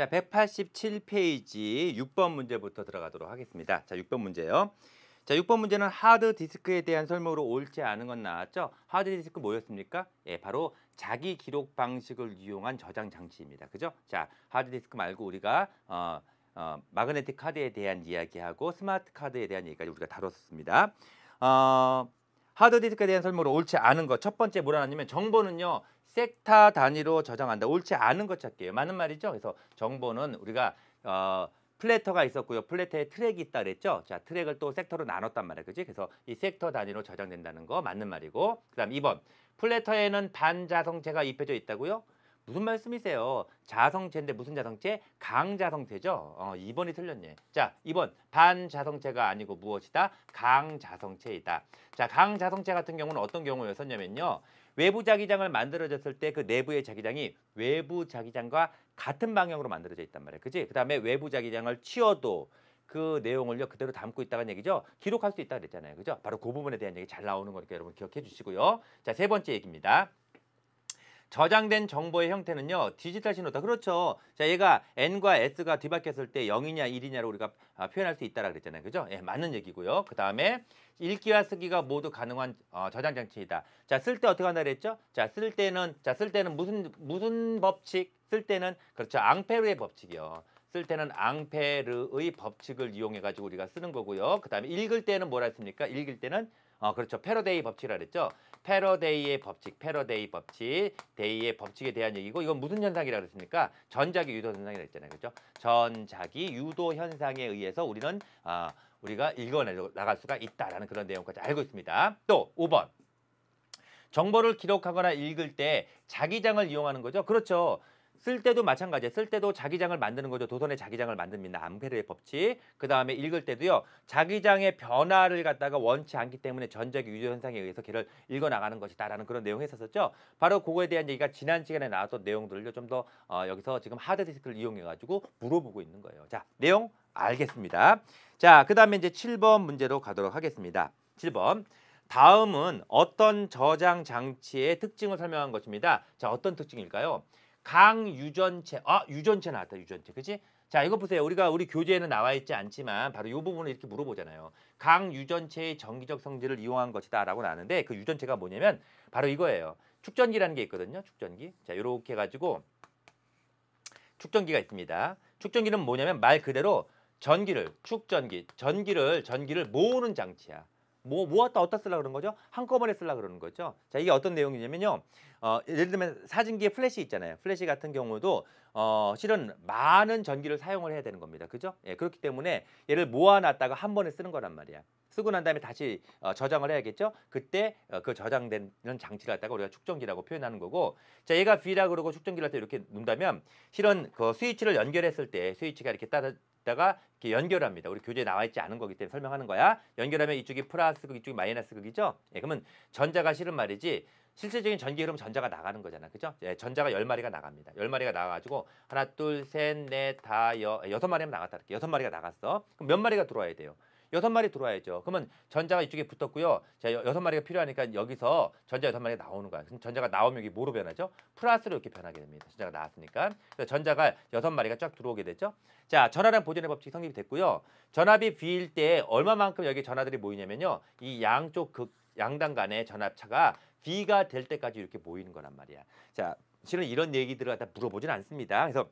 자, 187페이지 6번 문제부터 들어가도록 하겠습니다. 자, 6번 문제요. 자, 6번 문제는 하드 디스크에 대한 설명으로 옳지 않은 건 나왔죠? 하드 디스크 뭐였습니까? 예, 바로 자기 기록 방식을 이용한 저장 장치입니다. 그죠? 자, 하드 디스크 말고 우리가 어, 어, 마그네틱 카드에 대한 이야기하고 스마트 카드에 대한 얘기까지 우리가 다뤘습니다. 어, 하드 디스크에 대한 설명으로 옳지 않은 것 첫 번째 뭐라 하냐면 정보는요 섹터 단위로 저장한다. 옳지 않은 것 찾기예요. 맞는 말이죠. 그래서 정보는 우리가 어, 플래터가 있었고요. 플래터에 트랙이 있다 그랬죠. 자, 트랙을 또 섹터로 나눴단 말이에요. 그지 그래서 이 섹터 단위로 저장된다는 거 맞는 말이고. 그다음 2번. 플래터에는 반자성체가 입혀져 있다고요? 무슨 말씀이세요? 자성체인데 무슨 자성체? 강자성체죠. 어, 2번이 틀렸네. 자, 2번. 반자성체가 아니고 무엇이다? 강자성체이다. 자, 강자성체 같은 경우는 어떤 경우였었냐면요. 외부 자기장을 만들어졌을 때 그 내부의 자기장이 외부 자기장과 같은 방향으로 만들어져 있단 말이에요. 그지? 그 다음에 외부 자기장을 치워도 그 내용을요 그대로 담고 있다는 얘기죠. 기록할 수 있다 그랬잖아요. 그죠? 바로 그 부분에 대한 얘기 잘 나오는 거니까 여러분 기억해 주시고요. 자, 세 번째 얘기입니다. 저장된 정보의 형태는요. 디지털 신호다. 그렇죠. 자, 얘가 n과 s가 뒤바뀌었을 때 0이냐 1이냐로 우리가 아, 표현할 수 있다라 그랬잖아요. 그죠? 예, 맞는 얘기고요. 그다음에 읽기와 쓰기가 모두 가능한 어, 저장 장치이다. 자, 쓸 때 어떻게 한다 그랬죠? 자, 쓸 때는 자, 쓸 때는 무슨 무슨 법칙? 쓸 때는 그렇죠. 앙페르의 법칙이요. 쓸 때는 앙페르의 법칙을 이용해 가지고 우리가 쓰는 거고요. 그다음에 읽을 때는 뭐라 했습니까? 읽을 때는 어, 그렇죠. 패러데이 법칙이라 그랬죠. 패러데이의 법칙, 패러데이 법칙, 데이의 법칙에 대한 얘기고 이건 무슨 현상이라고 그랬습니까? 전자기 유도 현상이라고 했잖아요. 그렇죠? 전자기 유도 현상에 의해서 우리는 아, 우리가 읽어나갈 수가 있다라는 그런 내용까지 알고 있습니다. 또 5번. 정보를 기록하거나 읽을 때 자기장을 이용하는 거죠. 그렇죠. 쓸 때도 마찬가지예요. 쓸 때도 자기장을 만드는 거죠. 도선의 자기장을 만듭니다. 암페르의 법칙. 그 다음에 읽을 때도요. 자기장의 변화를 갖다가 원치 않기 때문에 전자기 유도 현상에 의해서 걔를 읽어 나가는 것이다라는 그런 내용이 있었었죠. 바로 그거에 대한 얘기가 지난 시간에 나왔던 내용들을 좀더 어, 여기서 지금 하드 디스크를 이용해 가지고 물어보고 있는 거예요. 자, 내용 알겠습니다. 자, 그 다음에 이제 7번 문제로 가도록 하겠습니다. 7번. 다음은 어떤 저장 장치의 특징을 설명한 것입니다. 자, 어떤 특징일까요? 강유전체. 아, 유전체 나왔다. 유전체. 그렇지? 자, 이거 보세요. 우리가 우리 교재에는 나와 있지 않지만 바로 이 부분을 이렇게 물어보잖아요. 강유전체의 정기적 성질을 이용한 것이다라고 나는데그 유전체가 뭐냐면 바로 이거예요. 축전기라는 게 있거든요. 축전기. 자, 이렇게 해 가지고 축전기가 있습니다. 축전기는 뭐냐면 말 그대로 전기를 축전기, 전기를 전기를 모으는 장치야. 뭐 모았다 어디다 쓰려고 그런 거죠? 한꺼번에 쓰려고 그러는 거죠. 자, 이게 어떤 내용이냐면요. 어, 예를 들면 사진기에 플래시 있잖아요. 플래시 같은 경우도 어, 실은 많은 전기를 사용을 해야 되는 겁니다. 그죠? 예, 그렇기 때문에 얘를 모아놨다가 한 번에 쓰는 거란 말이야. 쓰고 난 다음에 다시 어, 저장을 해야겠죠? 그때 어, 그 저장되는 장치를 갖다가 우리가 축전기라고 표현하는 거고 자 얘가 B라 그러고 축전기를 갖다 이렇게 놓는다면 실은 그 스위치를 연결했을 때 스위치가 이렇게 따라 다가 이렇게 연결합니다. 우리 교재에 나와 있지 않은 거기 때문에 설명하는 거야. 연결하면 이쪽이 플러스 극, 그 이쪽이 마이너스 극이죠. 예, 그러면 전자가 실은 말이지 실질적인 전기 흐름 전자가 나가는 거잖아. 그죠? 렇 예, 전자가 열마리가 나갑니다. 열마리가 나가가지고 하나, 둘, 셋, 넷, 다, 여, 예, 여섯 마리면 나갔다. 이렇게 여섯 마리가 나갔어. 그럼 몇 마리가 들어와야 돼요? 여섯 마리 들어와야죠. 그러면 전자가 이쪽에 붙었고요. 자, 여섯 마리가 필요하니까 여기서 전자 여섯 마리가 나오는 거야. 그럼 전자가 나오면 여기 뭐로 변하죠? 플러스로 이렇게 변하게 됩니다. 전자가 나왔으니까. 그래서 전자가 여섯 마리가 쫙 들어오게 되죠. 자, 전화량 보존의 법칙이 성립이 됐고요. 전압이 V일 때 얼마만큼 여기 전화들이 모이냐면요. 이 양쪽 극양단 간의 전압차가 V가 될 때까지 이렇게 모이는 거란 말이야. 자, 실은 이런 얘기들을 갖다 물어보진 않습니다. 그래서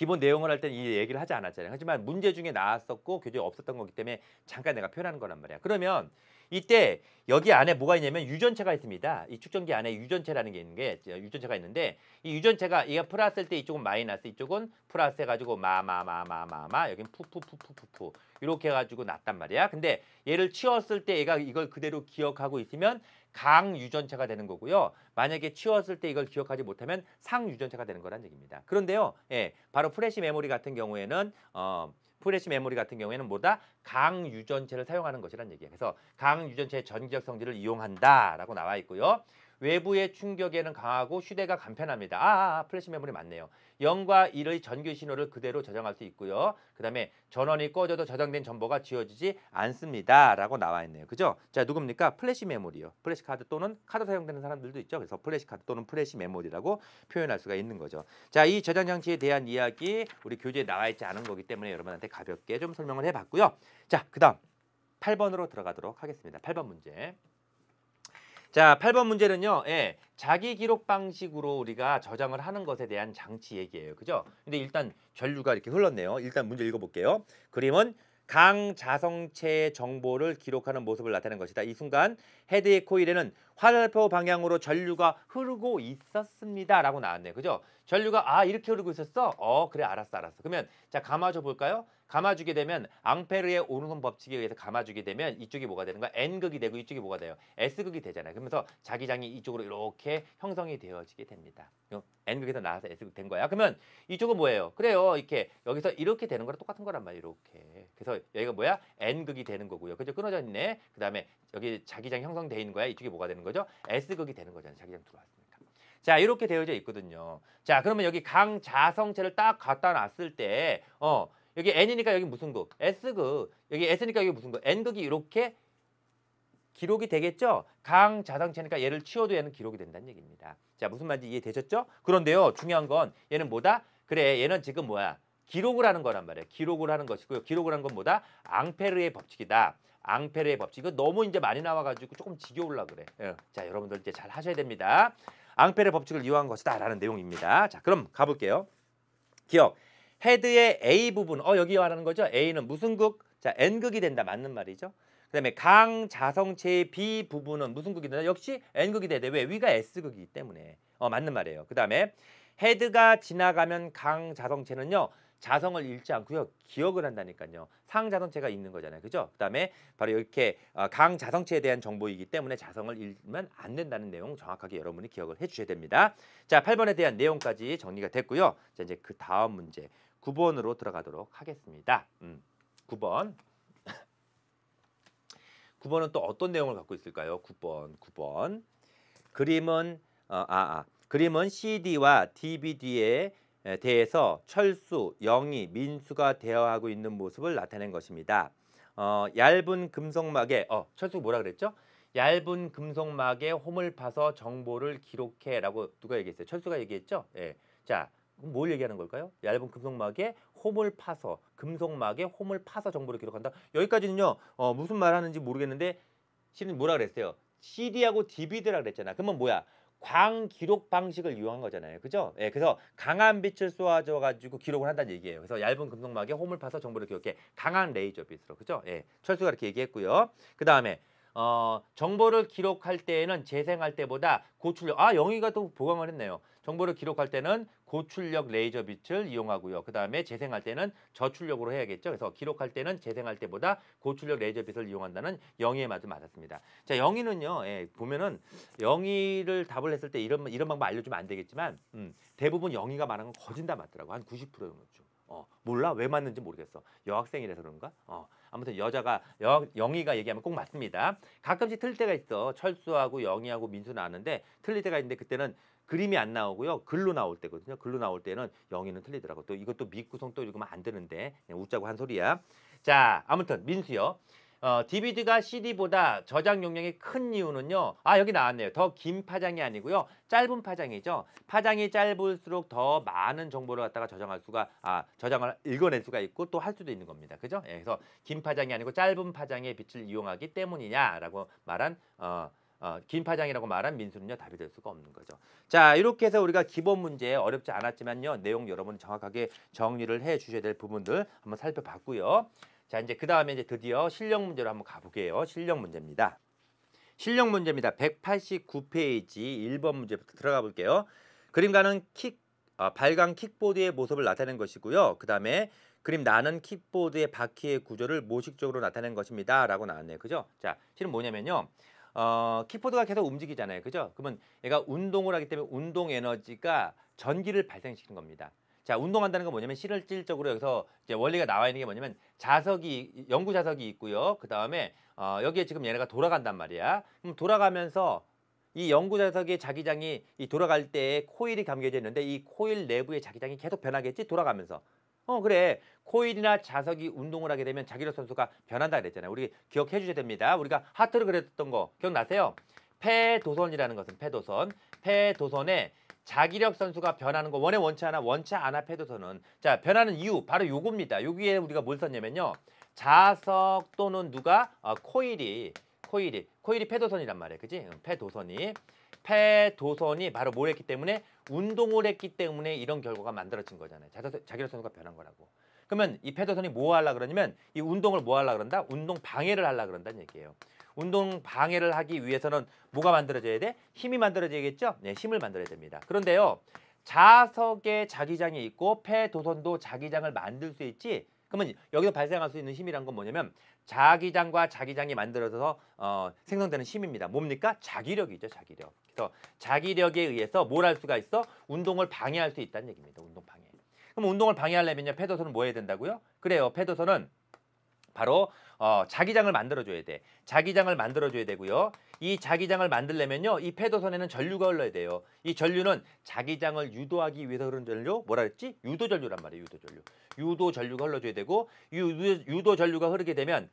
기본 내용을 할 땐 이 얘기를 하지 않았잖아요. 하지만 문제 중에 나왔었고 교재에 없었던 거기 때문에 잠깐 내가 표현하는 거란 말이야. 그러면 이때 여기 안에 뭐가 있냐면 유전체가 있습니다. 이 축전기 안에 유전체라는 게 있는 게 유전체가 있는데 이 유전체가 얘가 플러스일 때 이쪽은 마이너스 이쪽은 플러스 해가지고 마마마마마마 여긴 푸푸푸푸푸푸 이렇게 해가지고 났단 말이야. 근데 얘를 치웠을 때 얘가 이걸 그대로 기억하고 있으면 강 유전체가 되는 거고요. 만약에 치웠을 때 이걸 기억하지 못하면 상 유전체가 되는 거란 얘기입니다. 그런데요, 예, 바로 프레시 메모리 같은 경우에는 어. 프레시 메모리 같은 경우에는 뭐다 강유전체를 사용하는 것이란 얘기예요. 그래서 강유전체의 전기적 성질을 이용한다라고 나와 있고요. 외부의 충격에는 강하고 휴대가 간편합니다. 아, 아, 아 플래시 메모리 맞네요. 0과 1의 전교 신호를 그대로 저장할 수 있고요. 그 다음에 전원이 꺼져도 저장된 정보가 지워지지 않습니다. 라고 나와 있네요. 그죠? 자, 누굽니까? 플래시 메모리요. 플래시 카드 또는 카드 사용되는 사람들도 있죠. 그래서 플래시 카드 또는 플래시 메모리라고 표현할 수가 있는 거죠. 자, 이 저장 장치에 대한 이야기 우리 교재에 나와 있지 않은 거기 때문에 여러분한테 가볍게 좀 설명을 해봤고요. 자, 그 다음 8번으로 들어가도록 하겠습니다. 8번 문제. 자, 8번 문제는요. 예. 자기 기록 방식으로 우리가 저장을 하는 것에 대한 장치 얘기예요. 그죠? 근데 일단 전류가 이렇게 흘렀네요. 일단 문제 읽어 볼게요. 그림은 강 자성체의 정보를 기록하는 모습을 나타낸 것이다. 이 순간 헤드의 코일에는 화살표 방향으로 전류가 흐르고 있었습니다. 라고 나왔네요. 그죠? 전류가 아 이렇게 흐르고 있었어? 어 그래 알았어 알았어. 그러면 자 감아줘 볼까요? 감아주게 되면 앙페르의 오른손 법칙에 의해서 감아주게 되면 이쪽이 뭐가 되는 거야? N극이 되고 이쪽이 뭐가 돼요? S극이 되잖아요. 그러면서 자기장이 이쪽으로 이렇게 형성이 되어지게 됩니다. N극에서 나와서 S극 된 거야. 그러면 이쪽은 뭐예요? 그래요. 이렇게 여기서 이렇게 되는 거랑 똑같은 거란 말이에요. 이렇게. 그래서 여기가 뭐야? N극이 되는 거고요. 그죠? 끊어져 있네. 그다음에 여기 자기장이 형성돼 있는 거야. 이쪽이 뭐가 되는 거죠? S극이 되는 거잖아요. 자기장 들어왔으니까. 자 이렇게 되어져 있거든요. 자 그러면 여기 강자성체를 딱 갖다 놨을 때어 여기 n이니까 여기 무승부, s극, 여기 s니까 여기 무슨부 n극이 이렇게 기록이 되겠죠? 강 자상체니까 얘를 치워도 얘는 기록이 된다는 얘기입니다. 자, 무슨 말인지 이해되셨죠? 그런데요, 중요한 건 얘는 뭐다? 그래, 얘는 지금 뭐야? 기록을 하는 거란 말이에요. 기록을 하는 것이고요. 기록을 하는 건 뭐다? 앙페르의 법칙이다. 앙페르의 법칙. 이거 너무 이제 많이 나와가지고 조금 지겨울라 그래. 예. 자, 여러분들 이제 잘 하셔야 됩니다. 앙페르 법칙을 이용한 것이다 라는 내용입니다. 자, 그럼 가볼게요. 기억. 헤드의 A 부분, 어 여기 말하는 거죠. A는 무슨 극? 자, N극이 된다. 맞는 말이죠. 그다음에 강 자성체의 B 부분은 무슨 극이 된다? 역시 N극이 되되 왜? 위가 S극이기 때문에. 어, 맞는 말이에요. 그다음에 헤드가 지나가면 강 자성체는요. 자성을 잃지 않고요. 기억을 한다니까요. 상자성체가 있는 거잖아요. 그죠? 그다음에 바로 이렇게 어, 강 자성체에 대한 정보이기 때문에 자성을 잃으면 안 된다는 내용 정확하게 여러분이 기억을 해 주셔야 됩니다. 자, 팔번에 대한 내용까지 정리가 됐고요. 자, 이제 그 다음 문제. 9번으로 들어가도록 하겠습니다. 음, 9번. 9번은 또 어떤 내용을 갖고 있을까요? 9번, 9번. 그림은 어, 아, 아. 그림은 CD와 DVD에 대해서 철수, 영이, 민수가 대화하고 있는 모습을 나타낸 것입니다. 어, 얇은 금속막에 어, 철수 뭐라 그랬죠? 얇은 금속막에 홈을 파서 정보를 기록해라고 누가 얘기했어요? 철수가 얘기했죠? 예. 자, 뭘 얘기하는 걸까요? 얇은 금속막에 홈을 파서 금속막에 홈을 파서 정보를 기록한다. 여기까지는요. 어, 무슨 말하는지 모르겠는데 실은 뭐라 그랬어요? CD하고 DVD라 그랬잖아. 그러면 뭐야? 광 기록 방식을 이용한 거잖아요. 그죠? 예, 그래서 강한 빛을 쏘아져 가지고 기록을 한다는 얘기예요. 그래서 얇은 금속막에 홈을 파서 정보를 기록해. 강한 레이저 빛으로. 그죠? 예. 철수가 이렇게 얘기했고요. 그다음에 어, 정보를 기록할 때에는 재생할 때보다 고출력 아 영희가 또 보강을 했네요. 정보를 기록할 때는 고출력 레이저 빛을 이용하고요. 그 다음에 재생할 때는 저출력으로 해야겠죠. 그래서 기록할 때는 재생할 때보다 고출력 레이저 빛을 이용한다는 영의의 맛을 맞았습니다. 자, 영의는요. 예, 보면은 영의를 답을 했을 때 이런 이런 방법 알려주면 안 되겠지만 음, 대부분 영의가 말한 건 거진 다 맞더라고. 한 90% 정도죠. 어, 몰라 왜 맞는지 모르겠어. 여학생이라서 그런가? 어, 아무튼 여자가 여, 영희가 얘기하면 꼭 맞습니다. 가끔씩 틀릴 때가 있어. 철수하고 영희하고 민수는 아는데 틀릴 때가 있는데 그때는 그림이 안 나오고요. 글로 나올 때거든요. 글로 나올 때는 영이는 틀리더라고. 또 이것도 밑구성 또 읽으면 안 되는데 웃자고 한 소리야. 자, 아무튼 민수요. 어, DVD가 CD보다 저장 용량이 큰 이유는요. 아, 여기 나왔네요. 더 긴 파장이 아니고요. 짧은 파장이죠. 파장이 짧을수록 더 많은 정보를 갖다가 저장할 수가 아, 저장을 읽어낼 수가 있고 또 할 수도 있는 겁니다. 그죠? 예, 그래서 긴 파장이 아니고 짧은 파장의 빛을 이용하기 때문이냐라고 말한 어, 어, 긴 파장이라고 말한 민수는요 답이 될 수가 없는 거죠. 자 이렇게 해서 우리가 기본 문제 어렵지 않았지만요 내용 여러분 정확하게 정리를 해 주셔야 될 부분들 한번 살펴봤고요. 자 이제 그 다음에 이제 드디어 실력 문제로 한번 가보게요. 실력 문제입니다. 실력 문제입니다. 189페이지 1번 문제부터 들어가 볼게요. 그림가는 킥 어, 발광 킥보드의 모습을 나타낸 것이고요. 그 다음에 그림 나는 킥보드의 바퀴의 구조를 모식적으로 나타낸 것입니다. 라고 나왔네요. 그죠? 자, 실은 뭐냐면요. 어, 키포드가 계속 움직이잖아요. 그죠? 그러면 얘가 운동을 하기 때문에 운동 에너지가 전기를 발생시키는 겁니다. 자, 운동한다는 건 뭐냐면 실질적으로 여기서 이제 원리가 나와 있는 게 뭐냐면 자석이 연구 자석이 있고요. 그다음에 어, 여기에 지금 얘네가 돌아간단 말이야. 그럼 돌아가면서 이 연구 자석의 자기장이 이 돌아갈 때에 코일이 감겨져 있는데 이 코일 내부의 자기장이 계속 변하겠지 돌아가면서 어 그래 코일이나 자석이 운동을 하게 되면 자기력 선수가 변한다 그랬잖아요. 우리 기억해 주셔야 됩니다. 우리가 하트를 그렸던 거 기억나세요? 폐도선이라는 것은 폐도선. 폐도선에 자기력 선수가 변하는 거 원에 원치 않아 원치 않아 폐도선은 자 변하는 이유 바로 요겁니다. 여기에 우리가 뭘 썼냐면요. 자석 또는 누가 어, 코일이 코일이 코일이 폐도선이란 말이에요. 그지? 폐도선이 폐도선이 바로 뭘 했기 때문에 운동을 했기 때문에 이런 결과가 만들어진 거잖아요. 자기로선수가 변한 거라고. 그러면 이폐도선이뭐 하려 그러냐면 이 운동을 뭐 하려 그런다? 운동 방해를 하려 그런다는 얘기예요. 운동 방해를 하기 위해서는 뭐가 만들어져야 돼? 힘이 만들어져야겠죠? 네, 힘을 만들어야 됩니다. 그런데요. 자석에 자기장이 있고 폐도선도 자기장을 만들 수 있지 그러면 여기서 발생할 수 있는 힘이란 건 뭐냐면 자기장과 자기장이 만들어져서 어, 생성되는 힘입니다. 뭡니까? 자기력이죠. 자기력. 그래서 자기력에 의해서 뭘 할 수가 있어? 운동을 방해할 수 있다는 얘기입니다. 운동 방해. 그럼 운동을 방해하려면요. 패도선은 뭐 해야 된다고요? 그래요. 패도선은 바로 어, 자기장을 만들어줘야 돼. 자기장을 만들어줘야 되고요. 이 자기장을 만들려면요. 이 패도선에는 전류가 흘러야 돼요. 이 전류는 자기장을 유도하기 위해서 그런 전류 뭐라 그랬지? 유도 전류란 말이에요. 유도 전류. 유도 전류가 흘러줘야 되고 유도 전류가 흐르게 되면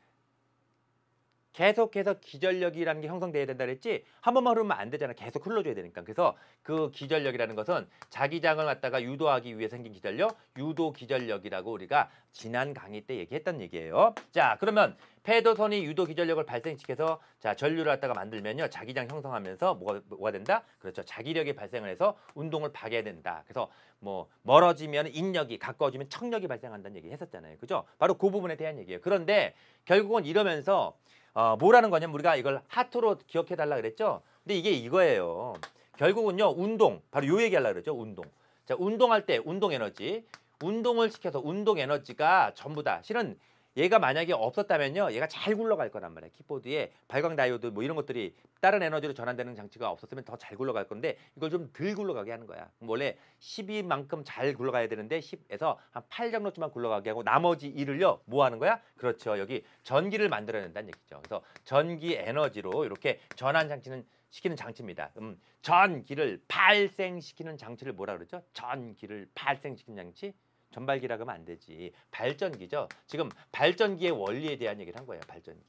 계속해서 기전력이라는 게 형성돼야 된다 그랬지 한 번만 흐르면 안 되잖아 계속 흘러줘야 되니까 그래서 그 기전력이라는 것은 자기장을 갖다가 유도하기 위해 생긴 기전력 유도 기전력이라고 우리가 지난 강의 때 얘기했던 얘기예요 자 그러면 패도선이 유도 기전력을 발생시켜서 자 전류를 갖다가 만들면요 자기장 형성하면서 뭐가, 뭐가 된다 그렇죠 자기력이 발생을 해서 운동을 파괴된다 그래서 뭐 멀어지면 인력이 가까워지면 청력이 발생한다는 얘기 했었잖아요 그죠 바로 그 부분에 대한 얘기예요 그런데 결국은 이러면서 어, 뭐라는 거냐면 우리가 이걸 하트로 기억해달라 그랬죠. 근데 이게 이거예요. 결국은요 운동 바로 요 얘기하려 그러죠 운동. 자 운동할 때 운동 에너지 운동을 시켜서 운동 에너지가 전부 다 실은 얘가 만약에 없었다면요. 얘가 잘 굴러갈 거란 말이에요. 킥보드에 발광 다이오드 뭐 이런 것들이 다른 에너지로 전환되는 장치가 없었으면 더 잘 굴러갈 건데 이걸 좀 덜 굴러가게 하는 거야. 원래 12만큼 잘 굴러가야 되는데 10에서 한 8 정도쯤만 굴러가게 하고 나머지 일을요뭐 하는 거야? 그렇죠. 여기 전기를 만들어낸다는 얘기죠. 그래서 전기 에너지로 이렇게 전환 장치는 시키는 장치입니다. 음, 전기를 발생시키는 장치를 뭐라 그러죠? 전기를 발생시키는 장치? 전발기라 그러면 안 되지. 발전기죠. 지금 발전기의 원리에 대한 얘기를 한 거예요. 발전기.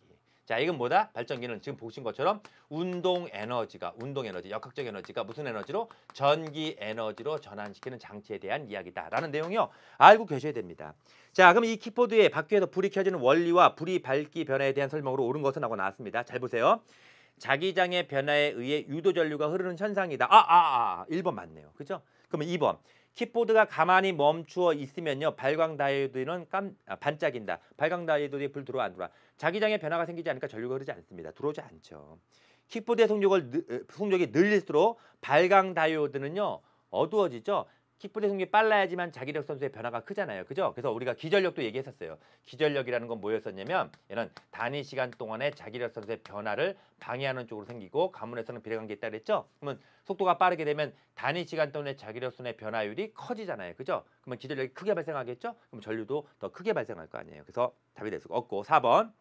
자, 이건 뭐다? 발전기는 지금 보신 것처럼 운동 에너지가, 운동 에너지, 역학적 에너지가 무슨 에너지로? 전기 에너지로 전환시키는 장치에 대한 이야기다라는 내용이요. 알고 계셔야 됩니다. 자, 그럼 이 킥보드의 바퀴에서 불이 켜지는 원리와 불이 밝기 변화에 대한 설명으로 옳은 것은 하고 나왔습니다. 잘 보세요. 자기장의 변화에 의해 유도 전류가 흐르는 현상이다. 아, 아, 아. 1번 아. 맞네요. 그죠? 그러면 2번. 킥보드가 가만히 멈추어 있으면요 발광 다이오드는 깜, 아, 반짝인다. 발광 다이오드에 불 들어와 안 들어와. 자기장에 변화가 생기지 않으니까 전류가 흐르지 않습니다. 들어오지 않죠. 킥보드의 속력을 늘, 속력이 늘릴수록 발광 다이오드는요 어두워지죠. 킥보드 승률이 빨라야지만 자기력 선수의 변화가 크잖아요. 그죠? 그래서 우리가 기절력도 얘기했었어요. 기절력이라는 건 뭐였었냐면 얘는 단위 시간 동안에 자기력 선수의 변화를 방해하는 쪽으로 생기고 가문에서는 비례관계 있다 그랬죠? 그러면 속도가 빠르게 되면 단위 시간 동안에 자기력 선의 수 변화율이 커지잖아요. 그죠? 그러면 기절력이 크게 발생하겠죠? 그럼 전류도 더 크게 발생할 거 아니에요. 그래서 답이 될 수가 없고 4번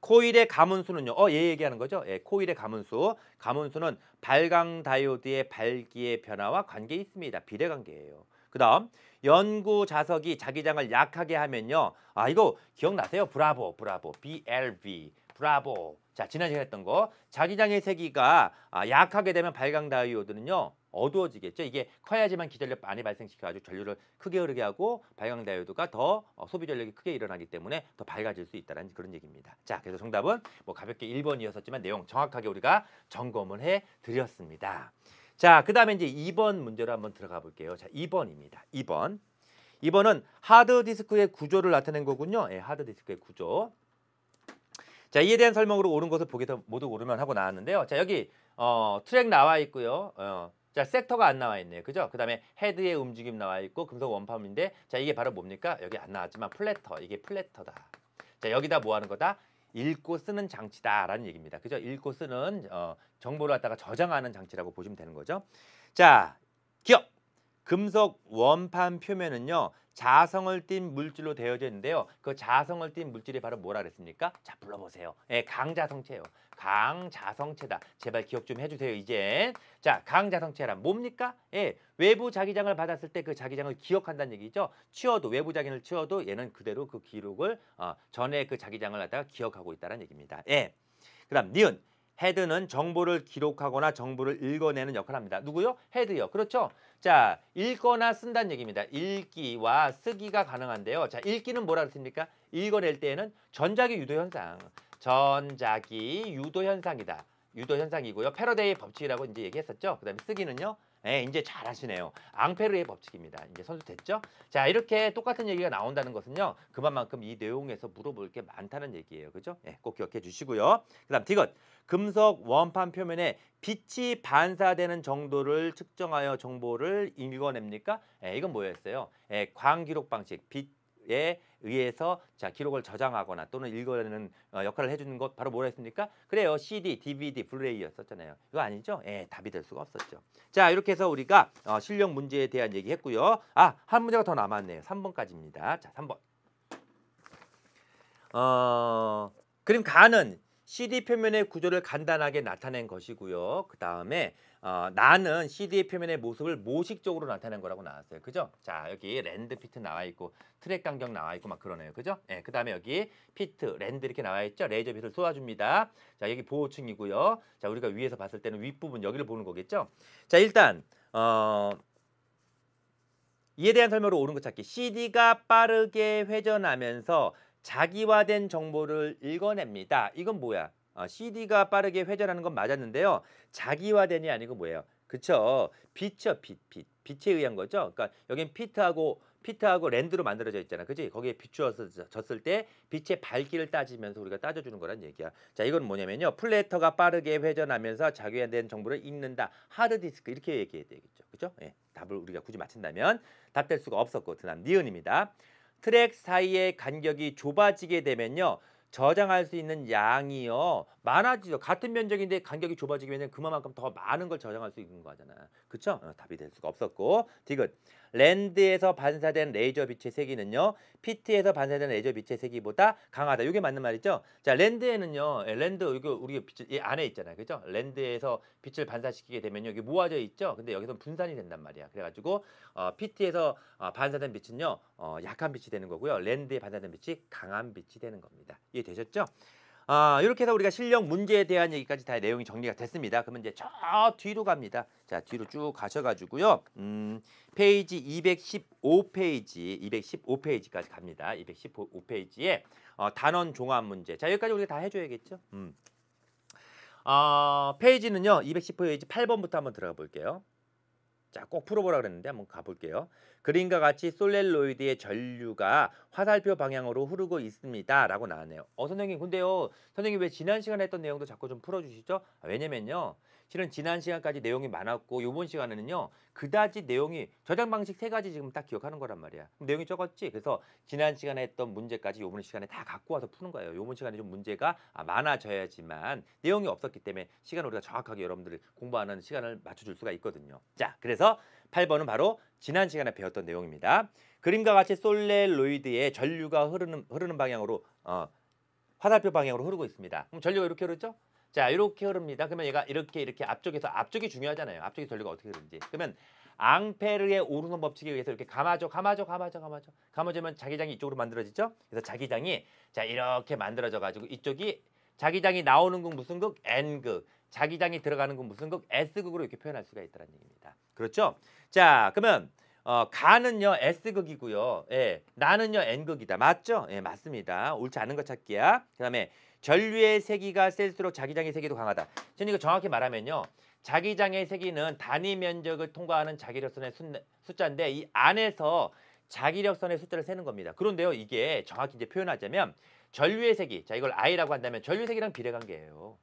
코일의 가문수는요. 어, 얘 얘기하는 거죠. 예, 코일의 가문수. 가문수는 발광 다이오드의 발기의 변화와 관계 있습니다. 비례관계예요. 그다음 연구 자석이 자기장을 약하게 하면요. 아 이거 기억나세요? 브라보, 브라보, BLV. 브라보. 자, 지난 시간에 했던 거. 자기장의 세기가 아, 약하게 되면 발광 다이오드는요. 어두워지겠죠. 이게 커야지만 기전력 많이 발생시켜 가지고 전류를 크게 흐르게 하고 발광 다이오드가 더 어, 소비 전력이 크게 일어나기 때문에 더 밝아질 수 있다는 그런 얘기입니다. 자, 그래서 정답은 뭐 가볍게 1번이었었지만 내용 정확하게 우리가 점검을 해 드렸습니다. 자, 그다음에 이제 2번 문제로 한번 들어가 볼게요. 자, 2번입니다. 2번. 2번은 하드디스크의 구조를 나타낸 거군요. 예, 하드디스크의 구조. 자 이에 대한 설명으로 옳은 것을 보기 모두 오르면 하고 나왔는데요. 자 여기 어, 트랙 나와 있고요. 어, 자 섹터가 안 나와 있네요. 그죠? 그 다음에 헤드의 움직임 나와 있고 금속 원판인데 자 이게 바로 뭡니까? 여기 안 나왔지만 플래터 이게 플래터다. 자 여기다 뭐 하는 거다? 읽고 쓰는 장치다라는 얘기입니다. 그죠? 읽고 쓰는 어, 정보를 갖다가 저장하는 장치라고 보시면 되는 거죠. 자 기억! 금속 원판 표면은요. 자성을 띤 물질로 되어져 있는데요. 그 자성을 띤 물질이 바로 뭐라 그랬습니까? 자, 불러보세요. 예, 강자성체예요. 강자성체다. 제발 기억 좀 해주세요, 이제. 자, 강자성체란 뭡니까? 예, 외부 자기장을 받았을 때 그 자기장을 기억한다는 얘기죠. 치워도, 외부 자기장을 치워도 얘는 그대로 그 기록을, 어, 전에 그 자기장을 갖다가 기억하고 있다는 얘기입니다. 예. 그 다음, 니은. 헤드는 정보를 기록하거나 정보를 읽어내는 역할을 합니다. 누구요? 헤드요. 그렇죠? 자, 읽거나 쓴다는 얘기입니다. 읽기와 쓰기가 가능한데요. 자, 읽기는 뭐라 그랬습니까? 읽어낼 때에는 전자기 유도 현상. 전자기 유도 현상이다. 유도 현상이고요. 패러데이 법칙이라고 이제 얘기했었죠. 그다음에 쓰기는요. 예, 이제 잘 하시네요. 앙페르의 법칙입니다. 이제 선수 됐죠? 자, 이렇게 똑같은 얘기가 나온다는 것은요. 그만큼 이 내용에서 물어볼 게 많다는 얘기예요. 그죠? 예, 꼭 기억해 주시고요. 그다음 디귿. 금속 원판 표면에 빛이 반사되는 정도를 측정하여 정보를 읽어냅니까? 예, 이건 뭐였어요? 예, 광기록 방식. 빛에 의해서 자 기록을 저장하거나 또는 읽어내는 어, 역할을 해주는 것 바로 뭐라 했습니까? 그래요. CD, DVD, 블루레이였었잖아요. 이거 아니죠? 예, 답이 될 수가 없었죠. 자 이렇게 해서 우리가 어, 실력 문제에 대한 얘기했고요. 아 한 문제가 더 남았네요. 3번까지입니다. 자 3번. 어, 그림 가는 CD 표면의 구조를 간단하게 나타낸 것이고요. 그 다음에 어, 나는 CD의 표면의 모습을 모식적으로 나타낸 거라고 나왔어요. 그죠? 자, 여기 랜드 피트 나와 있고 트랙 간격 나와 있고 막 그러네요. 그죠? 예, 그다음에 여기 피트, 랜드 이렇게 나와 있죠? 레이저 빛을 쏘아줍니다. 자, 여기 보호층이고요. 자, 우리가 위에서 봤을 때는 윗부분 여기를 보는 거겠죠? 자, 일단 어 이에 대한 설명으로 옳은 것 찾기. CD가 빠르게 회전하면서 자기화된 정보를 읽어냅니다. 이건 뭐야? 어, CD가 빠르게 회전하는 건 맞았는데요. 자기화된이 아니고 뭐예요? 그죠 빛이요, 빛, 빛. 빛에 의한 거죠. 그러니까 여긴 피트하고 피트하고 랜드로 만들어져 있잖아. 그지? 거기에 비추어졌을 때 빛의 밝기를 따지면서 우리가 따져주는 거란 얘기야. 자, 이건 뭐냐면요. 플래터가 빠르게 회전하면서 자기화된 정보를 읽는다. 하드디스크 이렇게 얘기해야 되겠죠. 그죠? 예, 답을 우리가 굳이 맞힌다면 답될 수가 없었고. 그다 니은입니다. 트랙 사이의 간격이 좁아지게 되면요. 저장할 수 있는 양이요 많아지죠. 같은 면적인데 간격이 좁아지기 때문에 그만큼 더 많은 걸 저장할 수 있는 거잖아. 요 그쵸? 어, 답이 될 수가 없었고 디귿 랜드에서 반사된 레이저 빛의 세기는요. 피 t 에서 반사된 레이저 빛의 세기보다 강하다. 이게 맞는 말이죠. 자, 랜드에는요. 예, 랜드 이거 우리 빛이 이 안에 있잖아요. 그죠? 랜드에서 빛을 반사시키게 되면 여기 모아져 있죠. 근데 여기서 분산이 된단 말이야. 그래 가지고 어, 피 t 에서 어, 반사된 빛은요. 어, 약한 빛이 되는 거고요. 랜드에 반사된 빛이 강한 빛이 되는 겁니다. 이해되셨죠? 아, 이렇게 해서 우리가 실력 문제에 대한 얘기까지 다 내용이 정리가 됐습니다. 그러면 이제 저 뒤로 갑니다. 자, 뒤로 쭉 가셔가지고요. 음, 페이지 215페이지, 215페이지까지 갑니다. 215페이지에 어, 단원 종합 문제. 자, 여기까지 우리가 다 해줘야겠죠? 음. 아, 어, 페이지는요. 210페이지 8번부터 한번 들어가 볼게요. 자, 꼭 풀어보라 그랬는데 한번 가볼게요. 그림과 같이 솔레로이드의 전류가 화살표 방향으로 흐르고 있습니다. 라고 나왔네요. 어, 선생님, 근데요. 선생님 왜 지난 시간에 했던 내용도 자꾸 좀 풀어주시죠? 아, 왜냐면요. 실은 지난 시간까지 내용이 많았고 요번 시간에는요. 그다지 내용이 저장 방식 세 가지 지금 딱 기억하는 거란 말이야. 내용이 적었지? 그래서 지난 시간에 했던 문제까지 요번 시간에 다 갖고 와서 푸는 거예요. 요번 시간에 좀 문제가 아, 많아져야지만 내용이 없었기 때문에 시간 우리가 정확하게 여러분들을 공부하는 시간을 맞춰줄 수가 있거든요. 자, 그래서 8번은 바로 지난 시간에 배웠던 내용입니다. 그림과 같이 솔레로이드의 전류가 흐르는 흐르는 방향으로 어, 화살표 방향으로 흐르고 있습니다. 그럼 전류가 이렇게 흐르죠? 자, 이렇게 흐릅니다. 그러면 얘가 이렇게 이렇게 앞쪽에서 앞쪽이 중요하잖아요. 앞쪽에 전류가 어떻게 흐르는지. 그러면 앙페르의 오른손 법칙에 의해서 이렇게 감아줘, 감아줘, 감아줘, 감아줘. 감아주면 자기장이 이쪽으로 만들어지죠? 그래서 자기장이 자 이렇게 만들어져 가지고 이쪽이 자기장이 나오는 극 무슨 극? N극. 자기장이 들어가는 극 무슨 극? S극으로 이렇게 표현할 수가 있다는 얘기입니다. 그렇죠? 자, 그러면 어, 가는요 S극이고요. 예, 나는요 N극이다. 맞죠? 예, 맞습니다. 옳지 않은 것 찾기야. 그 다음에 전류의 세기가 셀수록 자기장의 세기도 강하다. 저는 이거 정확히 말하면요. 자기장의 세기는 단위 면적을 통과하는 자기력선의 수, 숫자인데 이 안에서 자기력선의 숫자를 세는 겁니다. 그런데요. 이게 정확히 이제 표현하자면 전류의 세기, 자 이걸 I라고 한다면 전류 세기랑 비례관계예요.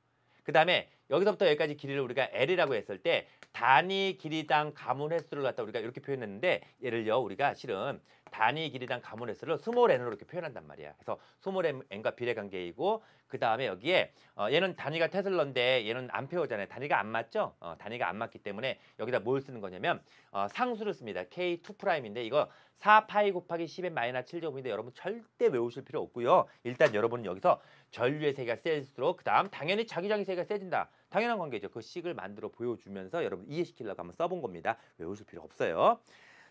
그 다음에 여기서부터 여기까지 길이를 우리가 L이라고 했을 때 단위 길이당 가문 횟수를 갖다 우리가 이렇게 표현했는데 예를들요 우리가 실은 단위 길이당 가문 의수를 스몰 n으로 이렇게 표현한단 말이야. 그래서 스몰 n과 비례관계이고 그 다음에 여기에 어, 얘는 단위가 테슬러인데 얘는 암페어잖아요. 단위가 안 맞죠? 어, 단위가 안 맞기 때문에 여기다 뭘 쓰는 거냐면 어, 상수를 씁니다. K2 프라임인데 이거 4파이 곱하기 10의 마이너스 7제곱인데 여러분 절대 외우실 필요 없고요. 일단 여러분은 여기서 전류의 세기가 세질수록 그 다음 당연히 자기장의 세기가 세진다. 당연한 관계죠. 그 식을 만들어 보여주면서 여러분 이해시키려고 한번 써본 겁니다. 외우실 필요 없어요.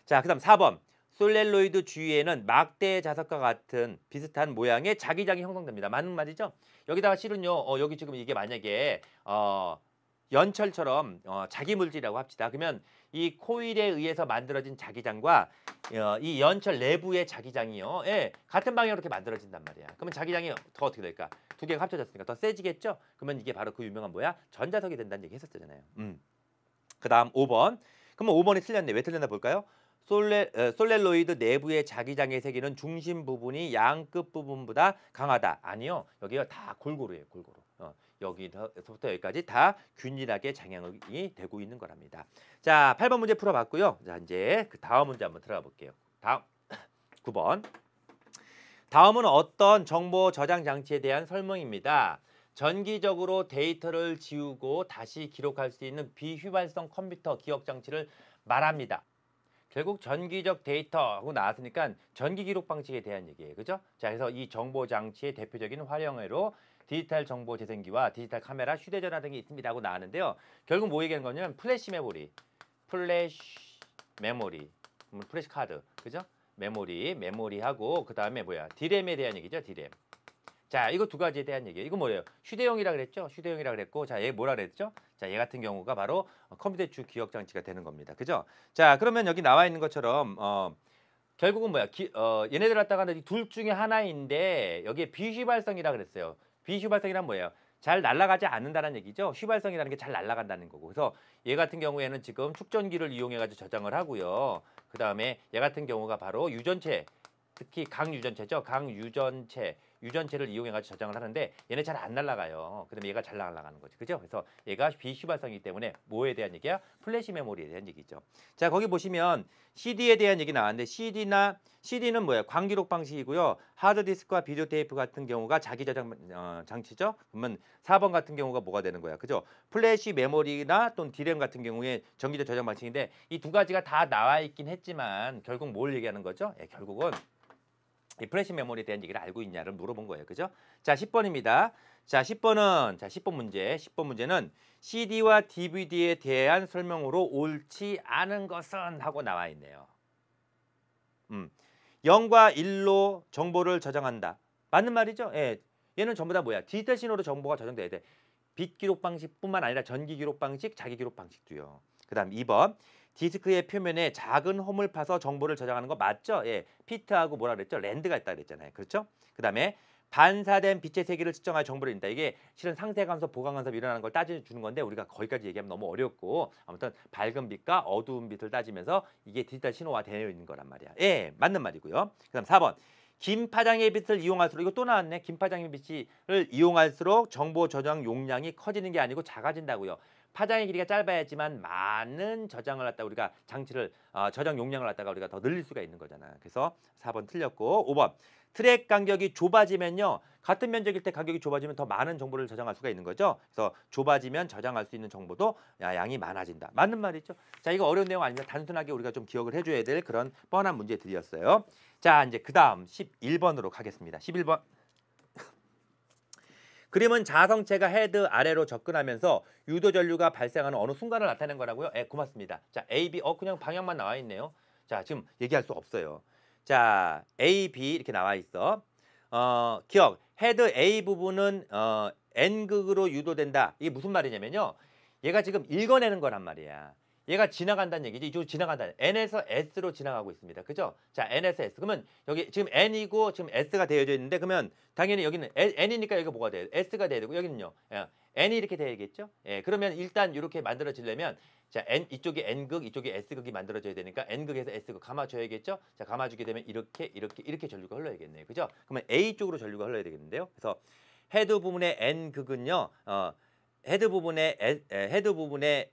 자, 그 다음 4번. 솔렐로이드 주위에는 막대 자석과 같은 비슷한 모양의 자기장이 형성됩니다. 맞는 말이죠? 여기다가 실은요. 어, 여기 지금 이게 만약에 어, 연철처럼 어, 자기 물질이라고 합시다. 그러면 이 코일에 의해서 만들어진 자기장과 어, 이 연철 내부의 자기장이요. 예, 같은 방향으로 이렇게 만들어진단 말이야. 그러면 자기장이 더 어떻게 될까? 두 개가 합쳐졌으니까 더 세지겠죠? 그러면 이게 바로 그 유명한 뭐야? 전자석이 된다는 얘기 했었잖아요. 음. 그 다음 5번. 그러면 5번이 틀렸네. 왜 틀렸나 볼까요? 솔레, 어, 솔레로이드 내부의 자기장에 세기는 중심 부분이 양 끝 부분보다 강하다. 아니요. 여기가 다 골고루예요. 골고루. 어, 여기서부터 여기까지 다 균일하게 장양이 되고 있는 거랍니다. 자, 8번 문제 풀어봤고요. 자, 이제 그 다음 문제 한번 들어가 볼게요. 다음 9번. 다음은 어떤 정보 저장 장치에 대한 설명입니다. 전기적으로 데이터를 지우고 다시 기록할 수 있는 비휘발성 컴퓨터 기억 장치를 말합니다. 결국 전기적 데이터하고 나왔으니까 전기 기록 방식에 대한 얘기예요. 그죠? 자, 그래서 이 정보 장치의 대표적인 활용으로 디지털 정보 재생기와 디지털 카메라, 휴대전화 등이 있습니다고 나왔는데요. 결국 뭐 얘기하는 거냐면 플래시 메모리, 플래시 메모리, 플래시 카드, 그죠? 메모리, 메모리하고 그 다음에 뭐야? 디램에 대한 얘기죠, 디램. 자, 이거 두 가지에 대한 얘기예요. 이거 뭐예요? 휴대용이라 그랬죠? 휴대용이라 그랬고, 자, 얘 뭐라 그랬죠? 자, 얘 같은 경우가 바로 어, 컴퓨터 주 기억 장치가 되는 겁니다. 그죠? 자, 그러면 여기 나와 있는 것처럼 어 결국은 뭐야? 기, 어, 얘네들 갖다가는 둘 중에 하나인데 여기에 비휘발성이라 그랬어요. 비휘발성이란 뭐예요? 잘 날아가지 않는다는 얘기죠. 휘발성이라는 게 잘 날아간다는 거고. 그래서 얘 같은 경우에는 지금 축전기를 이용해가지고 저장을 하고요. 그 다음에 얘 같은 경우가 바로 유전체, 특히 강유전체죠. 강유전체. 유전체를 이용해 가지고 저장을 하는데 얘네 잘 안 날아가요. 그다음에 얘가 잘 날아가는 거죠. 그죠? 그래서 얘가 비휘발성이기 때문에 뭐에 대한 얘기야? 플래시 메모리에 대한 얘기죠. 자, 거기 보시면 CD에 대한 얘기 나왔는데 CD나 CD는 뭐예요? 광기록 방식이고요. 하드디스크와 비디오 테이프 같은 경우가 자기 저장 어, 장치죠. 그러면 4번 같은 경우가 뭐가 되는 거야? 그죠? 플래시 메모리나 또는 디램 같은 경우에 전기적 저장 방식인데 이 두 가지가 다 나와 있긴 했지만 결국 뭘 얘기하는 거죠? 예, 결국은 리프레시 메모리에 대한 얘기를 알고 있냐를 물어본 거예요. 그죠? 자, 10번입니다. 자, 10번은 자, 10번 문제. 10번 문제는 CD와 DVD에 대한 설명으로 옳지 않은 것은 하고 나와 있네요. 음. 0과 1로 정보를 저장한다. 맞는 말이죠? 예. 얘는 전부 다 뭐야? 디지털 신호로 정보가 저장돼야 돼. 빛 기록 방식뿐만 아니라 전기 기록 방식, 자기 기록 방식도요. 그다음 2번. 디스크의 표면에 작은 홈을 파서 정보를 저장하는 거 맞죠? 예, 피트하고 뭐라 그랬죠? 랜드가 있다 그랬잖아요. 그렇죠? 그 다음에 반사된 빛의 세기를 측정할 정보를 낸다. 이게 실은 상세 감소, 보강 감소 이 일어나는 걸따지주는 건데 우리가 거기까지 얘기하면 너무 어렵고 아무튼 밝은 빛과 어두운 빛을 따지면서 이게 디지털 신호화 되어 있는 거란 말이야. 예, 맞는 말이고요. 그 다음 사번 긴 파장의 빛을 이용할수록 이거 또 나왔네. 긴 파장의 빛을 이용할수록 정보 저장 용량이 커지는 게 아니고 작아진다고요. 파장의 길이가 짧아야지만 많은 저장을 갖다 우리가 장치를 어, 저장 용량을 갖다가 우리가 더 늘릴 수가 있는 거잖아. 그래서 4번 틀렸고 5번 트랙 간격이 좁아지면요. 같은 면적일 때 간격이 좁아지면 더 많은 정보를 저장할 수가 있는 거죠. 그래서 좁아지면 저장할 수 있는 정보도 양이 많아진다. 맞는 말이죠. 자, 이거 어려운 내용 아닙니다. 단순하게 우리가 좀 기억을 해줘야 될 그런 뻔한 문제들이었어요. 자, 이제 그 다음 11번으로 가겠습니다. 11번. 그림은 자성체가 헤드 아래로 접근하면서 유도 전류가 발생하는 어느 순간을 나타낸 거라고요. 예, 고맙습니다. 자, A, B, 어 그냥 방향만 나와 있네요. 자, 지금 얘기할 수 없어요. 자, A, B 이렇게 나와 있어. 어, 기억. 헤드 A 부분은 어, N극으로 유도된다. 이게 무슨 말이냐면요. 얘가 지금 읽어내는 거란 말이야. 얘가 지나간다는 얘기죠. 이쪽으로 지나간다는 n에서 s로 지나가고 있습니다. 그죠? 자, n에서 s. 그러면 여기 지금 n이고 지금 s가 되어져 있는데 그러면 당연히 여기는 n이니까 여기 뭐가 돼요? s가 돼야 되고 여기는요. 예. n이 이렇게 돼야겠죠 예, 그러면 일단 이렇게 만들어지려면 자, n 이쪽이 n극, 이쪽이 s극이 만들어져야 되니까 n극에서 s극 감아줘야겠죠? 자, 감아주게 되면 이렇게 이렇게 이렇게 전류가 흘러야겠네요. 그죠? 그러면 a 쪽으로 전류가 흘러야 되겠는데요. 그래서 헤드 부분의 n극은요. 어, 헤드 부분의 헤드 부분의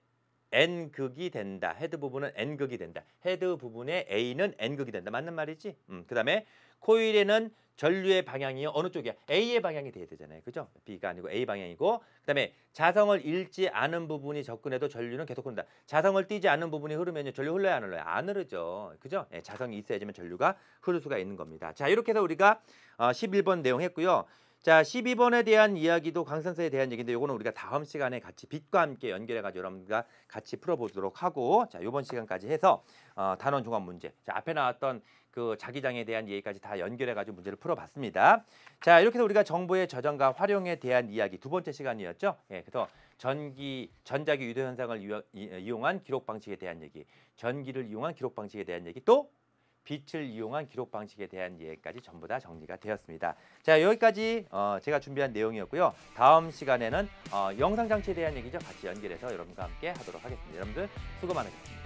n극이 된다. 헤드 부분은 n극이 된다. 헤드 부분의 a는 n극이 된다. 맞는 말이지? 음, 그다음에 코일에는 전류의 방향이 어느 쪽이야? A의 방향이 돼야 되잖아요. 그죠? B가 아니고 A 방향이고 그다음에 자성을 잃지 않은 부분이 접근해도 전류는 계속 흐른다. 자성을 띄지 않은 부분이 흐르면 전류 흘러야 안 흘러요? 안 흐르죠. 그죠? 예, 자성이 있어야지만 전류가 흐를 수가 있는 겁니다. 자, 이렇게 해서 우리가 어, 11번 내용 했고요. 자 12번에 대한 이야기도 강산세에 대한 얘기인데 요거는 우리가 다음 시간에 같이 빛과 함께 연결해가지고 여러분과 같이 풀어보도록 하고 자요번 시간까지 해서 어, 단원 종합 문제 자, 앞에 나왔던 그 자기장에 대한 얘기까지 다 연결해가지고 문제를 풀어봤습니다. 자 이렇게 해서 우리가 정보의 저장과 활용에 대한 이야기 두 번째 시간이었죠. 예, 그래서 전기 전자기 유도 현상을 이용한 기록 방식에 대한 얘기, 전기를 이용한 기록 방식에 대한 얘기 또 빛을 이용한 기록 방식에 대한 예까지 전부 다 정리가 되었습니다. 자 여기까지 어, 제가 준비한 내용이었고요. 다음 시간에는 어, 영상 장치에 대한 얘기죠. 같이 연결해서 여러분과 함께 하도록 하겠습니다. 여러분들 수고 많으셨습니다.